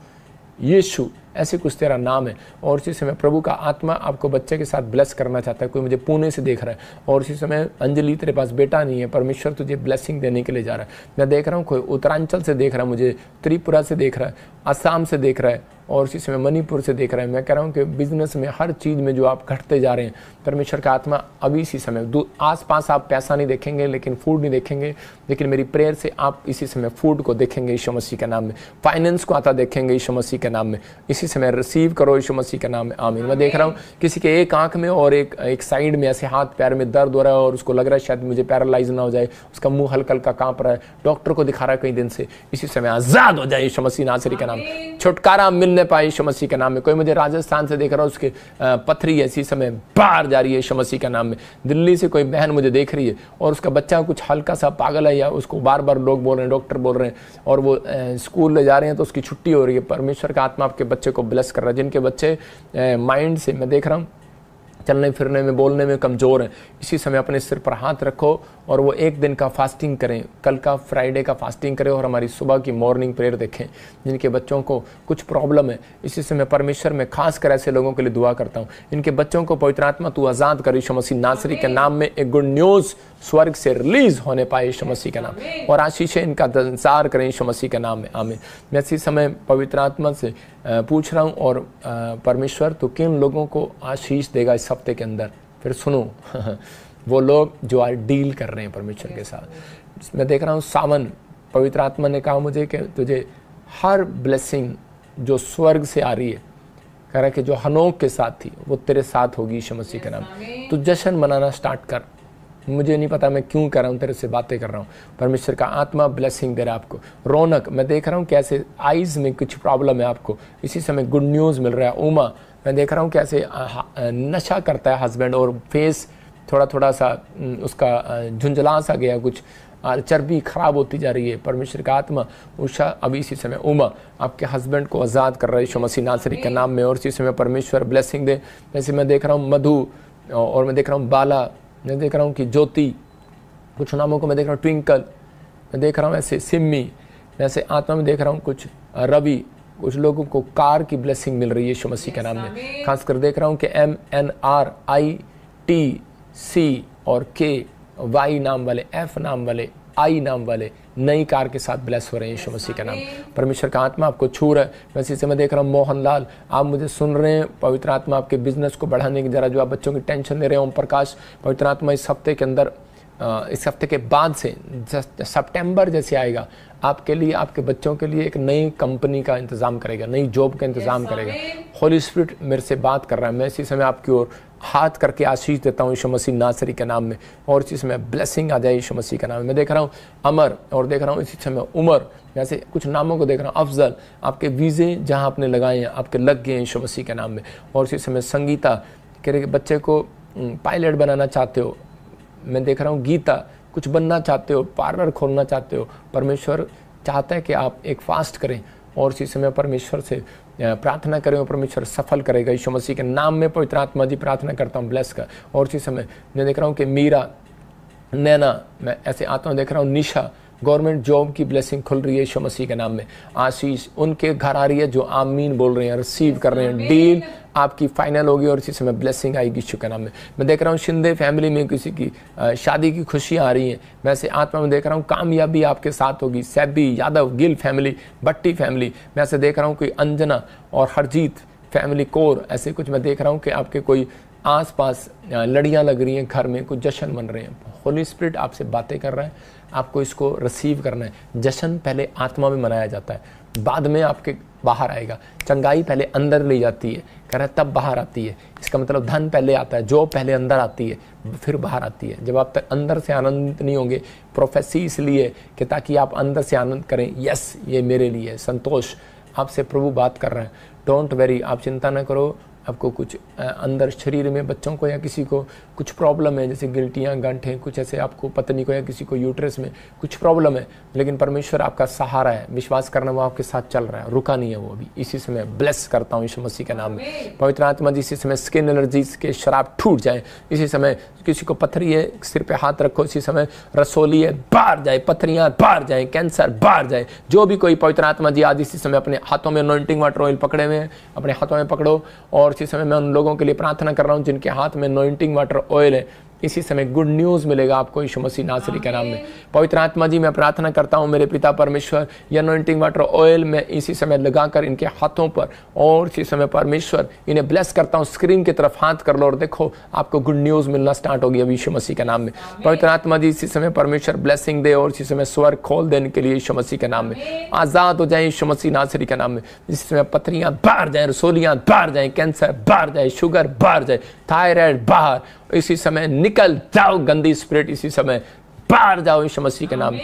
यीशु ऐसे कुछ तेरा नाम है और उसी समय प्रभु का आत्मा आपको बच्चे के साथ ब्लेस करना चाहता है कोई मुझे पुणे से देख रहा है और उसी समय अंजलि तेरे पास बेटा नहीं है परमेश्वर तुझे ब्लेसिंग देने के लिए जा रहा है मैं देख रहा हूँ कोई उत्तरांचल से देख रहा है मुझे त्रिपुरा से देख रहा है आसाम से देख रहा है और उसी समय मणिपुर से देख रहे हैं मैं कह रहा हूँ कि बिजनेस में हर चीज़ में जो आप घटते जा रहे हैं परमेश्वर का आत्मा अभी इसी समय आस पास आप पैसा नहीं देखेंगे लेकिन फूड नहीं देखेंगे लेकिन मेरी प्रेयर से आप इसी समय फूड को देखेंगे यीशु मसीह के नाम में फाइनेंस को आता देखेंगे यीशु मसीह के नाम में इसी समय रिसीव करो यीशु मसीह के नाम में आमीन मैं देख रहा हूँ किसी के एक आंख में और एक एक साइड में ऐसे हाथ पैर में दर्द हो रहा है और उसको लग रहा है शायद मुझे पैरालाइज ना हो जाए उसका मुंह हल्का हल्का कांप रहा है डॉक्टर को दिखा रहा है कई दिन से इसी समय आज़ाद हो जाए यीशु मसीह नासरी के नाम छुटकारा मिलने ले पाए यीशु मसीह के नाम में कोई मुझे राजस्थान से देख रहा है उसके पथरी ऐसी समय बाहर जा रही है यीशु मसीह के नाम में दिल्ली से कोई बहन मुझे देख रही है और उसका बच्चा कुछ हल्का सा पागल है या उसको बार बार लोग बोल रहे हैं डॉक्टर बोल रहे हैं और वो स्कूल ले जा रहे हैं तो उसकी छुट्टी हो रही है परमेश्वर का आत्मा आपके बच्चे को ब्लेस कर रहा है जिनके बच्चे माइंड से मैं देख रहा हूँ चलने फिरने में बोलने में कमज़ोर हैं इसी समय अपने सिर पर हाथ रखो और वो एक दिन का फास्टिंग करें कल का फ्राइडे का फास्टिंग करें और हमारी सुबह की मॉर्निंग प्रेयर देखें जिनके बच्चों को कुछ प्रॉब्लम है इसी से मैं परमेश्वर में खास कर ऐसे लोगों के लिए दुआ करता हूँ इनके बच्चों को पवित्रात्मा तू आज़ाद कर यीशु नासरी के नाम में एक गुड न्यूज़ स्वर्ग से रिलीज़ होने पाए यीशु का नाम और आशीषें इनका संसार करें शमसी के नाम में आमिर मैं इसी समय पवित्रात्मा से पूछ रहा हूँ और परमेश्वर तो किन लोगों को आशीष देगा इस हफ्ते के अंदर फिर सुनो वो लोग जो आज डील कर रहे हैं परमेश्वर के साथ मैं देख रहा हूँ सावन पवित्र आत्मा ने कहा मुझे कि तुझे हर ब्लेसिंग जो स्वर्ग से आ रही है कह रहा कि जो हनोक के साथ थी वो तेरे साथ होगी यीशु मसीह के नाम तो जश्न मनाना स्टार्ट कर मुझे नहीं पता मैं क्यों कर रहा हूँ तेरे से बातें कर रहा हूँ परमेश्वर का आत्मा ब्लेसिंग दे रहा है आपको रौनक मैं देख रहा हूँ कैसे आइज़ में कुछ प्रॉब्लम है आपको इसी समय गुड न्यूज़ मिल रहा है उमा मैं देख रहा हूँ कैसे नशा करता है हस्बैंड और फेस थोड़ा थोड़ा सा उसका झुंझला सा गया कुछ चर्बी खराब होती जा रही है परमेश्वर का आत्मा उषा अभी इसी समय उमा आपके हस्बैंड को आज़ाद कर रहा है यशो मसीह नासरी के नाम में और इसी समय परमेश्वर ब्लेसिंग दे वैसे मैं देख रहा हूँ मधु और मैं देख रहा हूँ बाला मैं देख रहा हूँ कि ज्योति कुछ नामों को मैं देख रहा हूँ ट्विंकल मैं देख रहा हूँ ऐसे सिम्मी वैसे ऐसे आत्मा में देख रहा हूँ कुछ रवि कुछ लोगों को कार की ब्लेसिंग मिल रही है यशु मसीह के नाम में खासकर देख रहा हूँ कि M N R I T C और के वाई नाम वाले एफ नाम वाले आई नाम वाले नई कार के साथ ब्लेस हो रहे हैं यीशु मसीह का नाम परमेश्वर का आत्मा आपको छू रहा है मैं इसी से मैं देख रहा हूँ मोहन लाल आप मुझे सुन रहे हैं पवित्र आत्मा आपके बिजनेस को बढ़ाने की जरा जो आप बच्चों की टेंशन ले रहे हैं ओम प्रकाश पवित्र आत्मा इस हफ्ते के अंदर इस हफ्ते के बाद से सितंबर जैसे आएगा आपके लिए आपके बच्चों के लिए एक नई कंपनी का इंतज़ाम करेगा नई जॉब का इंतज़ाम करेगा होली स्पिरिट मेरे से बात कर रहा है मैं इसी समय आपकी ओर हाथ करके आशीष देता हूँ यीशु मसीह नासरी के नाम में और इस समय ब्लेसिंग आ जाए यीशु मसीह के नाम में मैं देख रहा हूँ अमर और देख रहा हूँ इसी समय उमर जैसे कुछ नामों को देख रहा हूँ अफजल आपके वीज़े जहाँ आपने लगाए हैं आपके लग गए हैं यीशु मसीह के नाम में और इसी समय संगीता कह रहे बच्चे को पायलट बनाना चाहते हो मैं देख रहा हूँ गीता कुछ बनना चाहते हो पार्लर खोलना चाहते हो परमेश्वर चाहता है कि आप एक फास्ट करें और इसी समय परमेश्वर से प्रार्थना करें परमेश्वर सफल करेगा यीशु मसीह के नाम में पवित्र आत्मा जी प्रार्थना करता हूँ ब्लेस कर और उसी समय मैं देख रहा हूँ कि मीरा नैना मैं ऐसे आता हूँ देख रहा हूँ निशा गवर्नमेंट जॉब की ब्लेसिंग खुल रही है यीशु मसीह के नाम में आशीष उनके घर आ रही है जो आमीन बोल रहे हैं रिसीव कर रहे हैं डील आपकी फाइनल होगी और इसी समय ब्लेसिंग आएगी शुक्राना में मैं देख रहा हूँ शिंदे फैमिली में किसी की शादी की खुशियाँ आ रही हैं वैसे आत्मा में देख रहा हूँ कामयाबी आपके साथ होगी सैबी यादव गिल फैमिली भट्टी फैमिली मैं ऐसे देख रहा हूँ कोई अंजना और हरजीत फैमिली कोर ऐसे कुछ मैं देख रहा हूँ कि आपके कोई आस पास लड़ियाँ लग रही हैं घर में कुछ जश्न बन रहे हैं होली स्प्रिट आपसे बातें कर रहा है आपको इसको रिसीव करना है जश्न पहले आत्मा में मनाया जाता है बाद में आपके बाहर आएगा चंगाई पहले अंदर ले जाती है कह रहा है तब बाहर आती है इसका मतलब धन पहले आता है जॉब पहले अंदर आती है फिर बाहर आती है जब आप तक अंदर से आनंद नहीं होंगे प्रोफेसी इसलिए कि ताकि आप अंदर से आनंद करें यस ये मेरे लिए संतोष आपसे प्रभु बात कर रहे हैं डोंट वेरी आप चिंता ना करो आपको कुछ अंदर शरीर में बच्चों को या किसी को कुछ प्रॉब्लम है जैसे गिल्टियाँ गंठ हैं कुछ ऐसे आपको पत्नी को या किसी को यूट्रस में कुछ प्रॉब्लम है लेकिन परमेश्वर आपका सहारा है विश्वास करना वो आपके साथ चल रहा है रुका नहीं है वो अभी इसी समय ब्लेस करता हूँ यीशु मसीह के नाम में पवित्र आत्मा जी इसी समय स्किन एलर्जी के शराब टूट जाए इसी समय किसी को पथरी है सिर पे हाथ रखो इसी समय रसोली है बाहर जाए पथरियाँ बाहर जाए कैंसर बाहर जाए जो भी कोई पवित्र आत्मा जी आज इसी समय अपने हाथों में नोइंटिंग वाटर ऑयल पकड़े हुए हैं अपने हाथों में पकड़ो और इसी समय मैं उन लोगों के लिए प्रार्थना कर रहा हूँ जिनके हाथ में नोइंटिंग वाटर ऑयल है इसी समय गुड न्यूज़ मिलेगा आपको यीशु मसीह नासरी के नाम में पवित्र आत्मा जी मैं प्रार्थना करता हूँ मेरे पिता परमेश्वर यह अनोइंटिंग वाटर ऑयल मैं इसी समय लगाकर इनके हाथों पर और इसी समय परमेश्वर इन्हें ब्लेस करता हूँ स्क्रीन की तरफ हाथ कर लो और देखो आपको गुड न्यूज़ मिलना स्टार्ट होगी अब यीशु मसीह के नाम में पवित्र आत्मा जी इसी समय परमेश्वर ब्लेसिंग दे और इसी समय स्वर खोल देने के लिए यीशु मसीह के नाम में आज़ाद हो जाए यीशु मसीह नासरी के नाम में इसी समय पथरियाँ बाहर जाएँ रसोलियाँ बाहर जाएँ कैंसर बाहर जाए शुगर बाहर जाए थायराइड बाहर इसी समय निकल जाओ गंदी स्पिरिट इसी समय बाहर जाओ यीशु मसीह के नाम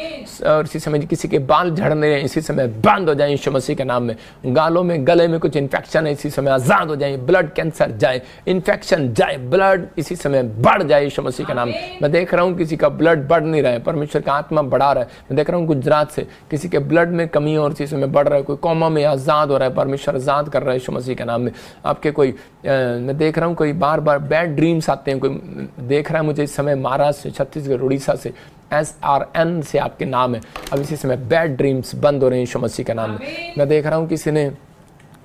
और इसी समय किसी के बाल झड़ने रहे इसी समय बंद हो जाए यीशु मसीह के नाम में गालों में गले में कुछ इन्फेक्शन है इसी समय आज़ाद हो जाए ब्लड कैंसर जाए इन्फेक्शन जाए ब्लड इसी समय बढ़ जाए यीशु मसीह के नाम मैं देख रहा हूँ किसी का ब्लड बढ़ नहीं रहा है परमेश्वर का आत्मा बढ़ा रहा है मैं देख रहा हूँ गुजरात से किसी के ब्लड में कमी और इसी समय बढ़ रहा है कोई कौमा में आज़ाद हो रहा है परमेश्वर आज़ाद कर रहा है यीशु मसीह के नाम में आपके कोई मैं देख रहा हूँ कोई बार बार बैड ड्रीम्स आते हैं कोई देख रहा है मुझे इस समय महाराष्ट्र से छत्तीसगढ़ उड़ीसा से एस आर एन से आपके नाम है अब इसी समय बैड ड्रीम्स बंद हो रहे हैं यीशु मसीह का नाम में मैं देख रहा हूँ किसी ने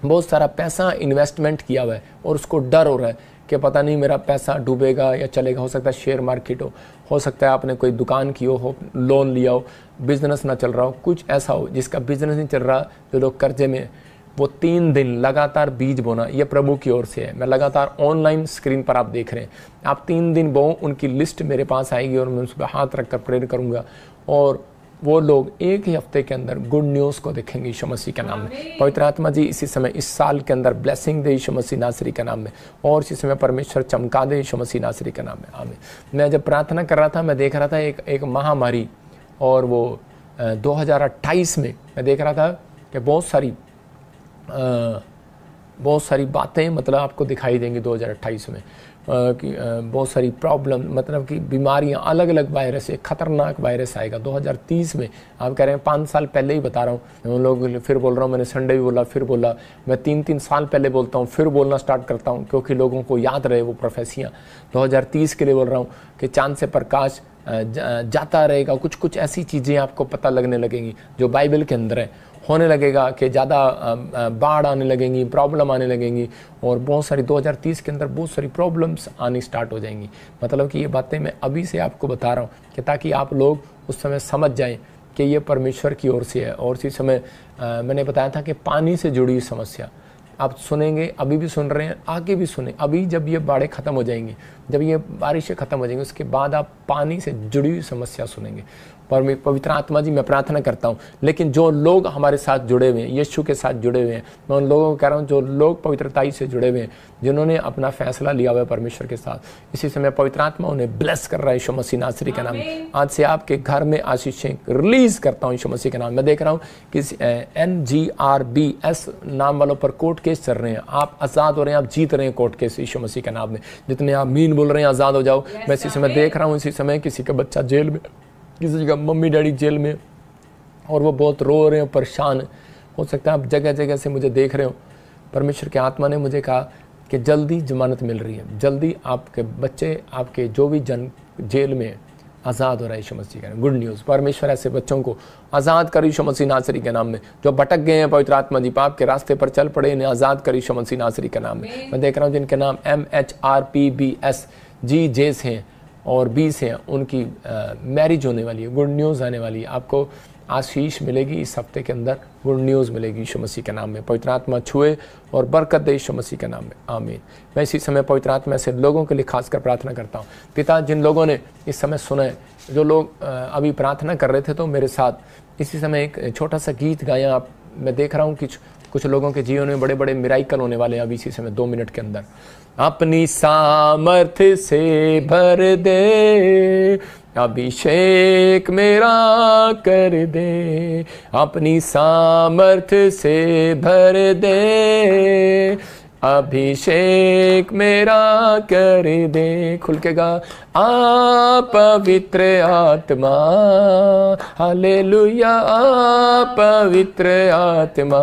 बहुत सारा पैसा इन्वेस्टमेंट किया हुआ है और उसको डर हो रहा है कि पता नहीं मेरा पैसा डूबेगा या चलेगा हो सकता है शेयर मार्केट हो हो सकता है आपने कोई दुकान की हो लोन लिया हो बिज़नेस ना चल रहा हो कुछ ऐसा हो जिसका बिज़नेस नहीं चल रहा जो लोग कर्जे में वो तीन दिन लगातार बीज बोना ये प्रभु की ओर से है मैं लगातार ऑनलाइन स्क्रीन पर आप देख रहे हैं आप तीन दिन बो उनकी लिस्ट मेरे पास आएगी और मैं उस पर हाथ रख कर प्रेर करूँगा और वो लोग एक ही हफ्ते के अंदर गुड न्यूज़ को देखेंगे यीशु मसीह के नाम में पवित्र आत्मा जी इसी समय इस साल के अंदर ब्लेसिंग दे यीशु मसीह नासरी के नाम में और इसी समय परमेश्वर चमका दे यीशु मसीह नासरी के नाम में आमे मैं जब प्रार्थना कर रहा था मैं देख रहा था एक एक महामारी और वो दो में मैं देख रहा था कि बहुत सारी बहुत सारी बातें मतलब आपको दिखाई देंगी 2028 में कि बहुत सारी प्रॉब्लम मतलब कि बीमारियां अलग अलग वायरस एक खतरनाक वायरस आएगा 2030 में आप कह रहे हैं पाँच साल पहले ही बता रहा हूँ उन लोग फिर बोल रहा हूँ मैंने संडे भी बोला फिर बोला मैं तीन तीन साल पहले बोलता हूँ फिर बोलना स्टार्ट करता हूँ क्योंकि लोगों को याद रहे वो प्रोफेसियाँ दो के लिए बोल रहा हूँ कि चांद से प्रकाश जाता रहेगा कुछ कुछ ऐसी चीज़ें आपको पता लगने लगेंगी जो बाइबल के अंदर है होने लगेगा कि ज़्यादा बाढ़ आने लगेंगी प्रॉब्लम आने लगेंगी और बहुत सारी 2030 के अंदर बहुत सारी प्रॉब्लम्स आनी स्टार्ट हो जाएंगी मतलब कि ये बातें मैं अभी से आपको बता रहा हूँ कि ताकि आप लोग उस समय समझ जाएँ कि ये परमेश्वर की ओर से है और इसी समय मैंने बताया था कि पानी से जुड़ी हुई समस्या आप सुनेंगे अभी भी सुन रहे हैं आगे भी सुने अभी जब ये बाढ़ें ख़त्म हो जाएंगी जब ये बारिशें ख़त्म हो जाएंगी उसके बाद आप पानी से जुड़ी हुई समस्या सुनेंगे पर पवित्र आत्मा जी मैं प्रार्थना करता हूँ लेकिन जो लोग हमारे साथ जुड़े हुए हैं यीशु के साथ जुड़े हुए हैं मैं उन लोगों को कह रहा हूँ जो लोग पवित्रताई से जुड़े हुए हैं जिन्होंने अपना फैसला लिया हुआ है परमेश्वर के साथ इसी समय पवित्र आत्मा उन्हें ब्लेस कर रहा है यीशु मसीह नासरी का नाम आज से आपके घर में आशीषें रिलीज करता हूँ यीशु मसीह के नाम मैं देख रहा हूँ कि N G R B S नाम वालों पर कोर्ट केस चल रहे हैं आप आज़ाद हो रहे हैं आप जीत रहे हैं कोर्ट केस यीशु मसीह के नाम में जितने आप मीन बोल रहे हैं आज़ाद हो जाओ मैं इसी समय देख रहा हूँ इसी समय किसी का बच्चा जेल में किसी जगह मम्मी डैडी जेल में और वो बहुत रो रहे हो परेशान हो सकता है आप जगह जगह से मुझे देख रहे हो परमेश्वर के आत्मा ने मुझे कहा कि जल्दी जमानत मिल रही है जल्दी आपके बच्चे आपके जो भी जन जेल में आज़ाद हो रहा है यीशु मसीह का गुड न्यूज़ परमेश्वर ऐसे बच्चों को आज़ाद कर यीशु मसीह नासरी के नाम में जो भटक गए हैं पवित्र आत्मा जी पाप के रास्ते पर चल पड़े इन्हें आज़ाद कर यीशु मसीह नासरी के नाम में मैं देख रहा हूँ जिनके नाम M H R P B S G जेस हैं और बीस हैं उनकी मैरिज होने वाली है गुड न्यूज़ आने वाली है आपको आशीष मिलेगी इस हफ्ते के अंदर गुड न्यूज़ मिलेगी यीशु मसीह के नाम में पवित्र आत्मा छुए और बरकत दे यीशु मसीह के नाम में आमीन मैं इसी समय पवित्र आत्मा लोगों के लिए खासकर प्रार्थना करता हूँ पिता जिन लोगों ने इस समय सुना है जो लोग अभी प्रार्थना कर रहे थे तो मेरे साथ इसी समय एक छोटा सा गीत गाया आप मैं देख रहा हूँ कि कुछ लोगों के जीवन में बड़े बड़े मिराइकल होने वाले हैं अभी इसी समय दो मिनट के अंदर अपनी सामर्थ से भर दे अभिषेक मेरा कर दे अपनी सामर्थ से भर दे अभिषेक मेरा कर दे खुल के गा आप पवित्र आत्मा हाले लुया पवित्र आत्मा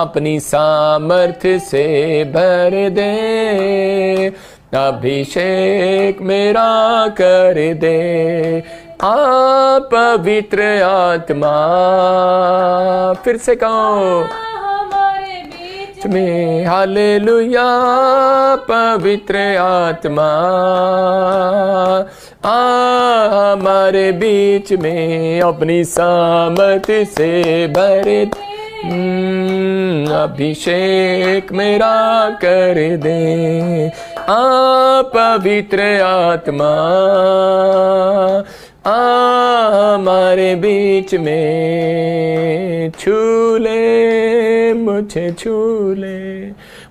अपनी सामर्थ्य से भर दे अभिषेक मेरा कर दे आप पवित्र आत्मा फिर से कहो बीच में हाले पवित्र आत्मा आ हमारे बीच में अपनी सामत से भरे हम्म, अभिषेक मेरा कर दे आ पवित्र आत्मा हमारे बीच में छूले मुझे छूले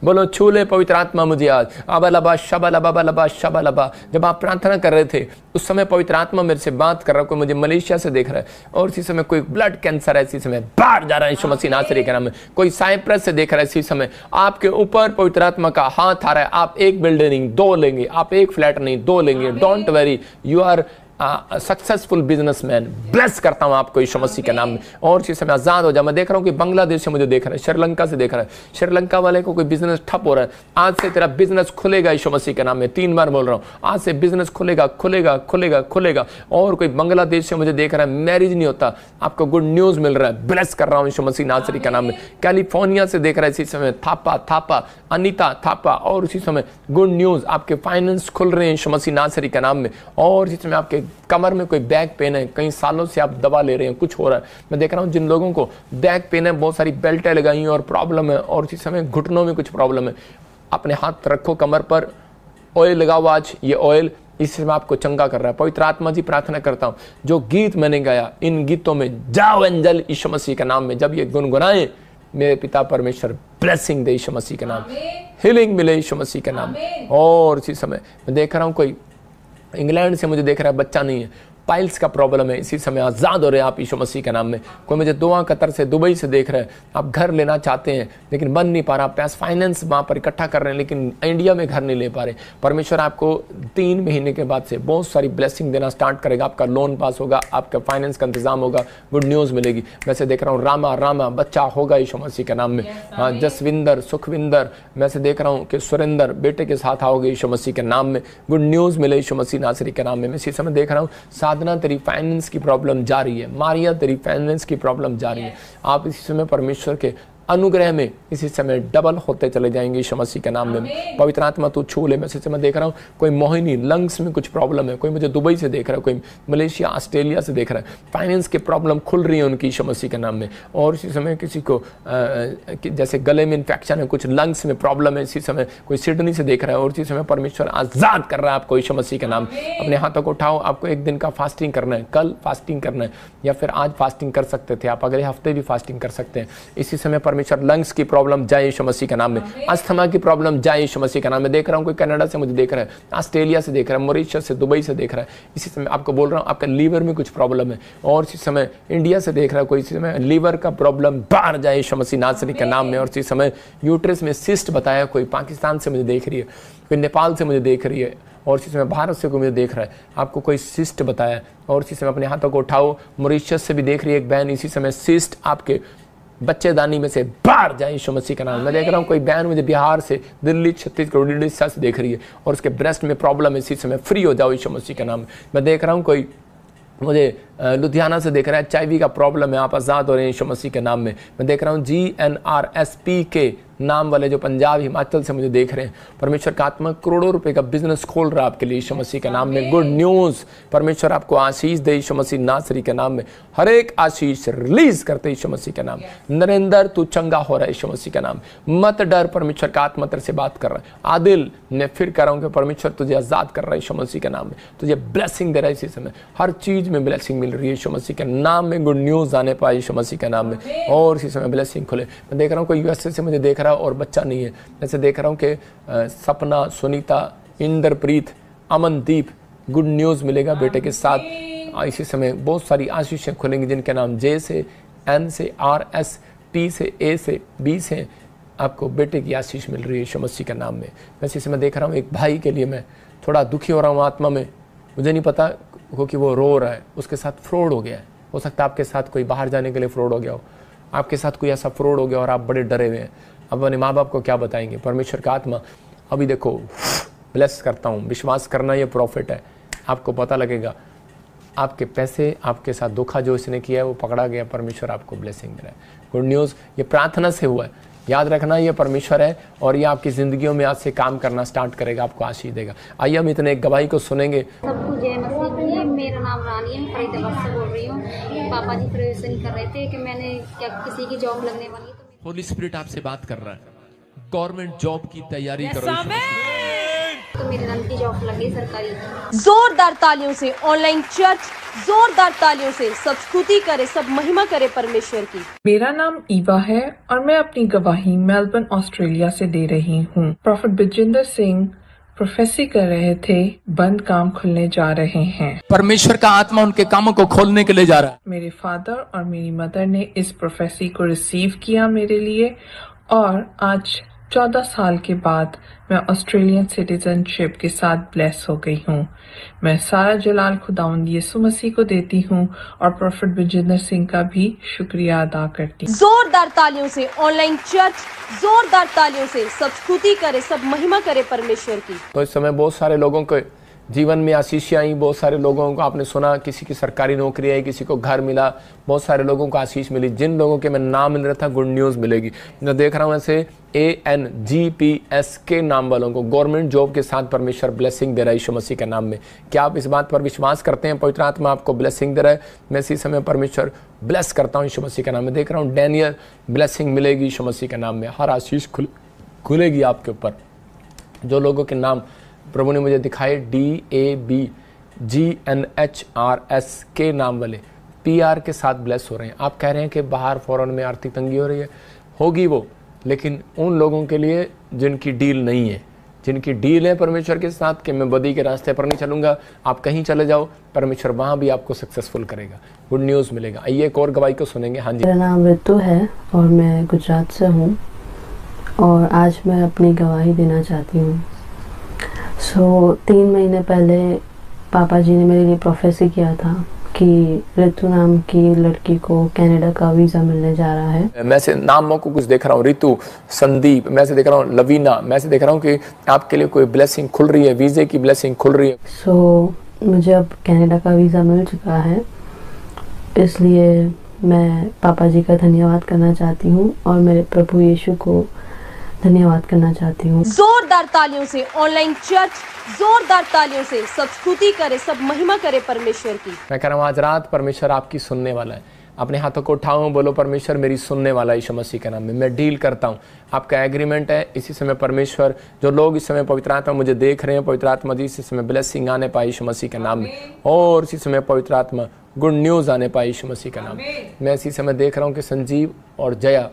बोलो छूले पवित्र आत्मा मुझे आज आबा लबा शबा लबा बा लबा शबा लबा जब आप प्रार्थना कर रहे थे उस समय पवित्र आत्मा मेरे से बात कर रहा कोई मुझे मलेशिया से देख रहा है और इसी समय कोई ब्लड कैंसर है इसी समय बाहर जा रहा है यीशु मसीह नासरी के नाम में कोई साइप्रस से देख रहा है इसी समय आपके ऊपर पवित्र आत्मा का हाथ आ रहा है आप एक बिल्डिंग दो लेंगे आप एक फ्लैट नहीं दो लेंगे don't worry you are successful businessman bless करता हूँ आपको यीशु मसीह के नाम में और चीज़ से मैं आज़ाद हो जाऊँ मैं देख रहा हूँ कि बांग्लादेश से मुझे देख रहे हैं श्रीलंका से देख रहे हैं श्रीलंका वाले को कोई बिजनेस ठप हो रहा है आज से तेरा बिजनेस खुलेगा यीशु मसीह के नाम में तीन बार बोल रहा हूँ आज से बिजनेस खुलेगा खुलेगा खुलेगा खुलेगा और कोई बांग्लादेश से मुझे देख रहा है मैरिज नहीं होता आपको गुड न्यूज़ मिल रहा है ब्लेस कर रहा हूँ यीशु मसीह नासरी के नाम में कैलिफोर्निया से देख रहा है इसी समय थापा थापा अनिता थापा और उसी समय गुड न्यूज़ आपके फाइनेंस खुल रहे हैं यीशु मसीह नासरी के नाम में और इसी समय आपके कमर में कोई बैक पेन है कई सालों से आप दवा ले रहे हैं कुछ हो रहा है मैं देख रहा हूँ जिन लोगों को बैक पेन है बहुत सारी बेल्टें लगाई हैं और प्रॉब्लम है और उसी समय घुटनों में कुछ प्रॉब्लम है अपने हाथ रखो कमर पर ऑयल लगाओ आज ये ऑयल इससे मैं आपको चंगा कर रहा है पवित्र आत्मा जी प्रार्थना करता हूँ जो गीत मैंने गाया इन गीतों में जाओ एंजल यीशु मसीह के नाम में जब ये गुनगुनाए मेरे पिता परमेश्वर ब्लेसिंग दे यीशु मसीह के नाम हीलिंग मिले यीशु मसीह के नाम और इसी समय मैं देख रहा हूँ कोई इंग्लैंड से मुझे देख रहा है बच्चा नहीं है पाइल्स का प्रॉब्लम है इसी समय आज़ाद हो रहे हैं आप यीशु मसीह के नाम में कोई मुझे दुआ कतर से दुबई से देख रहे हैं आप घर लेना चाहते हैं लेकिन बन नहीं पा रहा पैस फाइनेंस वहाँ पर इकट्ठा कर रहे हैं लेकिन इंडिया में घर नहीं ले पा रहे परमेश्वर आपको तीन महीने के बाद से बहुत सारी ब्लेसिंग देना स्टार्ट करेगा आपका लोन पास होगा आपका फाइनेंस का इंतजाम होगा गुड न्यूज़ मिलेगी मैं देख रहा हूँ रामा रामा बच्चा होगा यीशु मसीह के नाम में हाँ जसविंदर सुखविंदर मैं से देख रहा हूँ कि सुरेंदर बेटे के साथ आओगे यीशु मसीह के नाम में गुड न्यूज़ मिले यीशु मसीह नासरी के नाम में मैं इसी समय देख रहा हूँ साथ आदना तेरी फाइनेंस की प्रॉब्लम जा रही है मारिया तेरी फाइनेंस की प्रॉब्लम जा रही है आप इस समय परमेश्वर के अनुग्रह में इसी समय डबल होते चले जाएंगे शमसी के नाम में पवित्र आत्मा तू तो छोले में से मैं देख रहा हूँ कोई मोहिनी लंग्स में कुछ प्रॉब्लम है कोई मुझे दुबई से देख रहा है कोई मलेशिया ऑस्ट्रेलिया से देख रहा है फाइनेंस की प्रॉब्लम खुल रही है उनकी शमसी के नाम में और इसी समय किसी को आ, जैसे गले में इन्फेक्शन है कुछ लंग्स में प्रॉब्लम है इसी समय कोई सिडनी से देख रहा है और इसी समय परमेश्वर आज़ाद कर रहा है आपको ईशो मसीह के नाम अपने हाथों को उठाओ आपको एक दिन का फास्टिंग करना है कल फास्टिंग करना है या फिर आज फास्टिंग कर सकते थे आप अगले हफ्ते भी फास्टिंग कर सकते हैं इसी समय पर परमेश्वर लंग्स की प्रॉब्लम जय यीशु मसीह के नाम में अस्थमा की प्रॉब्लम जय यीशु मसीह के नाम में देख रहा हूँ कोई कनाडा से मुझे देख रहा है ऑस्ट्रेलिया से देख रहा है मोरिशस से दुबई से देख रहा है इसी समय आपको बोल रहा हूँ आपका लीवर में कुछ प्रॉब्लम है और इसी समय इंडिया से देख रहा है कोई इसी समय लीवर का प्रॉब्लम बाहर जाए यीशु मसीह नासरी के नाम में और इसी समय यूट्रस में सिस्ट बताया कोई पाकिस्तान से मुझे देख रही है कोई नेपाल से मुझे देख रही है और इसी समय भारत से कोई मुझे देख रहा है आपको कोई सिस्ट बताया और इसी समय अपने हाथों को उठाओ मॉरिशस से भी देख रही है एक बहन इसी समय सिस्ट आपके बच्चेदानी में से बाहर जाए यीशु मसीह का नाम मैं देख रहा हूँ कोई बहन मुझे बिहार से दिल्ली छत्तीसगढ़ उड़ीसा से देख रही है और उसके ब्रेस्ट में प्रॉब्लम है इसी समय फ्री हो जाओ यीशु मसीह का नाम मैं देख रहा हूँ कोई मुझे लुधियाना से देख रहा है एच का प्रॉब्लम है आप आज़ाद हो रहे हैं यीशु मसीह के नाम में मैं देख रहा हूँ G N R S P K नाम वाले जो पंजाब हिमाचल से मुझे देख रहे हैं परमेश्वर का आत्मा करोड़ों रुपए का बिजनेस खोल रहा है आपके लिए यीशु मसीह के नाम में गुड न्यूज़ परमेश्वर आपको आशीष दे यीशु मसीह नासरी के नाम में हर एक आशीष रिलीज करते यीशु मसीह के नाम नरेंद्र तू चंगा हो रहा है यीशु मसीह के नाम मत डर परमेश्वर का आत्मा तेरे से बात कर रहा है आदिल मैं फिर कह रहा हूँ कि परमेश्वर तुझे आज़ाद कर रहा है यीशु मसीह के नाम में तुझे ब्लेसिंग दे रहा है इसी समय हर चीज़ में ब्लेसिंग मिल रही है यीशु मसीह के नाम में गुड न्यूज़ आने पाए यीशु मसीह के नाम में और इसी समय ब्लेसिंग खुले मैं देख रहा हूँ कोई यूएसए से मुझे देख रहा रहा और बच्चा नहीं है जैसे देख रहा हूँ कि सपना सुनीता इंद्रप्रीत अमनदीप गुड न्यूज़ मिलेगा बेटे के साथ इसी समय बहुत सारी आशीषें खुलेंगी जिनके नाम जे से एन से आर एस टी से ए से बी से आपको बेटे की आशीष मिल रही है शमसी के नाम में वैसे इसे मैं देख रहा हूँ एक भाई के लिए मैं थोड़ा दुखी हो रहा हूँ आत्मा में मुझे नहीं पता हो कि वो रो रहा है उसके साथ फ्रॉड हो गया है हो सकता है आपके साथ कोई बाहर जाने के लिए फ्रॉड हो गया हो आपके साथ कोई ऐसा फ्रॉड हो गया और आप बड़े डरे हुए हैं अब अपने माँ बाप को क्या बताएंगे परमेश्वर का आत्मा अभी देखो ब्लेस करता हूँ विश्वास करना ये प्रॉफिट है आपको पता लगेगा आपके पैसे आपके साथ धोखा जो इसने किया है वो पकड़ा गया परमेश्वर आपको ब्लेसिंग दे रहा है गुड न्यूज़ ये प्रार्थना से हुआ है याद रखना ये परमेश्वर है और ये आपकी जिंदगियों में आज से काम करना स्टार्ट करेगा आपको आशीष देगा आइए हम इतने एक गवाही को सुनेंगे सबको जय मसीह मेरा नाम रानी है से बोल रही हूँ पापा जी प्रवेशन कर रहे थे कि मैंने क्या किसी की जॉब लगने वाली होली स्पिरिट आपसे बात कर रहा है गवर्नमेंट जॉब की तैयारी करो जॉब सरकारी जोरदार तालियों से ऑनलाइन चर्च जोरदार तालियों से सब स्तुति करे सब महिमा करे परमेश्वर की मेरा नाम ईवा है और मैं अपनी गवाही मेलबर्न ऑस्ट्रेलिया से दे रही हूँ प्रोफेट बिजेंद्र सिंह प्रोफेसी कर रहे थे बंद काम खुलने जा रहे हैं परमेश्वर का आत्मा उनके कामों को खोलने के लिए जा रहा है मेरे फादर और मेरी मदर ने इस प्रोफेसी को रिसीव किया मेरे लिए और आज चौदह साल के बाद मैं ऑस्ट्रेलियन सिटीजनशिप के साथ ब्लेस हो गई हूँ मैं सारा जलाल खुदाउन यीशु मसीह को देती हूँ और प्रोफेट विजेंद्र सिंह का भी शुक्रिया अदा करती हूँ जोरदार तालियों से ऑनलाइन चर्च जोरदार तालियों से सब स्तुति करे सब महिमा करे परमेश्वर की तो इस समय बहुत सारे लोगों को जीवन में आशीषें आई बहुत सारे लोगों को आपने सुना किसी की सरकारी नौकरी आई किसी को घर मिला बहुत सारे लोगों को आशीष मिली जिन लोगों के मैं नाम मिल रहा था गुड न्यूज़ मिलेगी मैं देख रहा हूँ ऐसे A N G P S के नाम वालों को गवर्नमेंट जॉब के साथ परमेश्वर ब्लेसिंग दे रहा है यीशु मसीह के नाम में क्या आप इस बात पर विश्वास करते हैं पवित्र आत्मा आपको ब्लेसिंग दे रहा है मैं इसी समय परमेश्वर ब्लेस करता हूँ यीशु मसीह के नाम में देख रहा हूँ डैनियल ब्लेसिंग मिलेगी यीशु मसीह के नाम में हर आशीष खुल खुलेगी आपके ऊपर जो लोगों के नाम प्रभु ने मुझे दिखाए D A B G N H R S के नाम वाले पी आर के साथ ब्लेस हो रहे हैं आप कह रहे हैं कि बाहर फॉरन में आर्थिक तंगी हो रही है होगी वो लेकिन उन लोगों के लिए जिनकी डील नहीं है जिनकी डील है परमेश्वर के साथ कि मैं बदी के रास्ते पर नहीं चलूंगा आप कहीं चले जाओ परमेश्वर वहाँ भी आपको सक्सेसफुल करेगा गुड न्यूज़ मिलेगा आइए एक और गवाही को सुनेंगे हाँ जी मेरा नाम ऋतु है और मैं गुजरात से हूँ और आज मैं अपनी गवाही देना चाहती हूँ सो so, तीन महीने पहले पापा जी ने मेरे लिए प्रोफेसी किया था कि रितु नाम की लड़की को कनाडा का वीज़ा मिलने जा रहा है मैं से नामों को कुछ देख रहा हूँ रितु संदीप मैं से देख रहा हूँ लवीना मैं से देख रहा हूँ कि आपके लिए कोई ब्लेसिंग खुल रही है वीज़े की ब्लेसिंग खुल रही है सो so, मुझे अब कनाडा का वीज़ा मिल चुका है इसलिए मैं पापा जी का धन्यवाद करना चाहती हूँ और मेरे प्रभु यीशु को धन्यवाद करना चाहती हूँ जोरदार तालियों से ऑनलाइन चर्च जोरदार तालियों से सब स्तुति करे सब महिमा करे परमेश्वर की मैं कह रहा हूँ आज रात परमेश्वर आपकी सुनने वाला है अपने हाथों को उठाऊं बोलो परमेश्वर मेरी सुनने वाला यीशु मसीह के नाम में मैं डील करता हूं आपका एग्रीमेंट है इसी समय परमेश्वर जो लोग इस समय पवित्र आत्मा मुझे देख रहे हैं पवित्र आत्मा जी इसी समय ब्लेसिंग आने पाए यीशु मसीह के नाम में और इसी समय पवित्र आत्मा गुड न्यूज़ आने पाए यीशु मसीह के नाम मैं इसी समय देख रहा हूँ कि संजीव और जया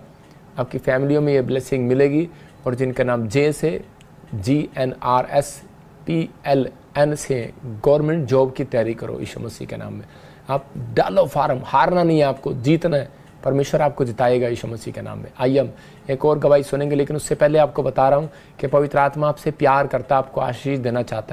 आपकी फैमिलियों में ये ब्लेसिंग मिलेगी और जिनका नाम जे से G N R S T L N से गवर्नमेंट जॉब की तैयारी करो यीशु मसीह के नाम में आप डालो फार्म हारना नहीं है आपको जीतना है परमेश्वर आपको जिताएगा यीशु मसीह के नाम में आई एम एक और गवाही सुनेंगे लेकिन उससे पहले आपको बता रहा हूँ कि पवित्र आत्मा आपसे प्यार करता आपको आशीष देना चाहता है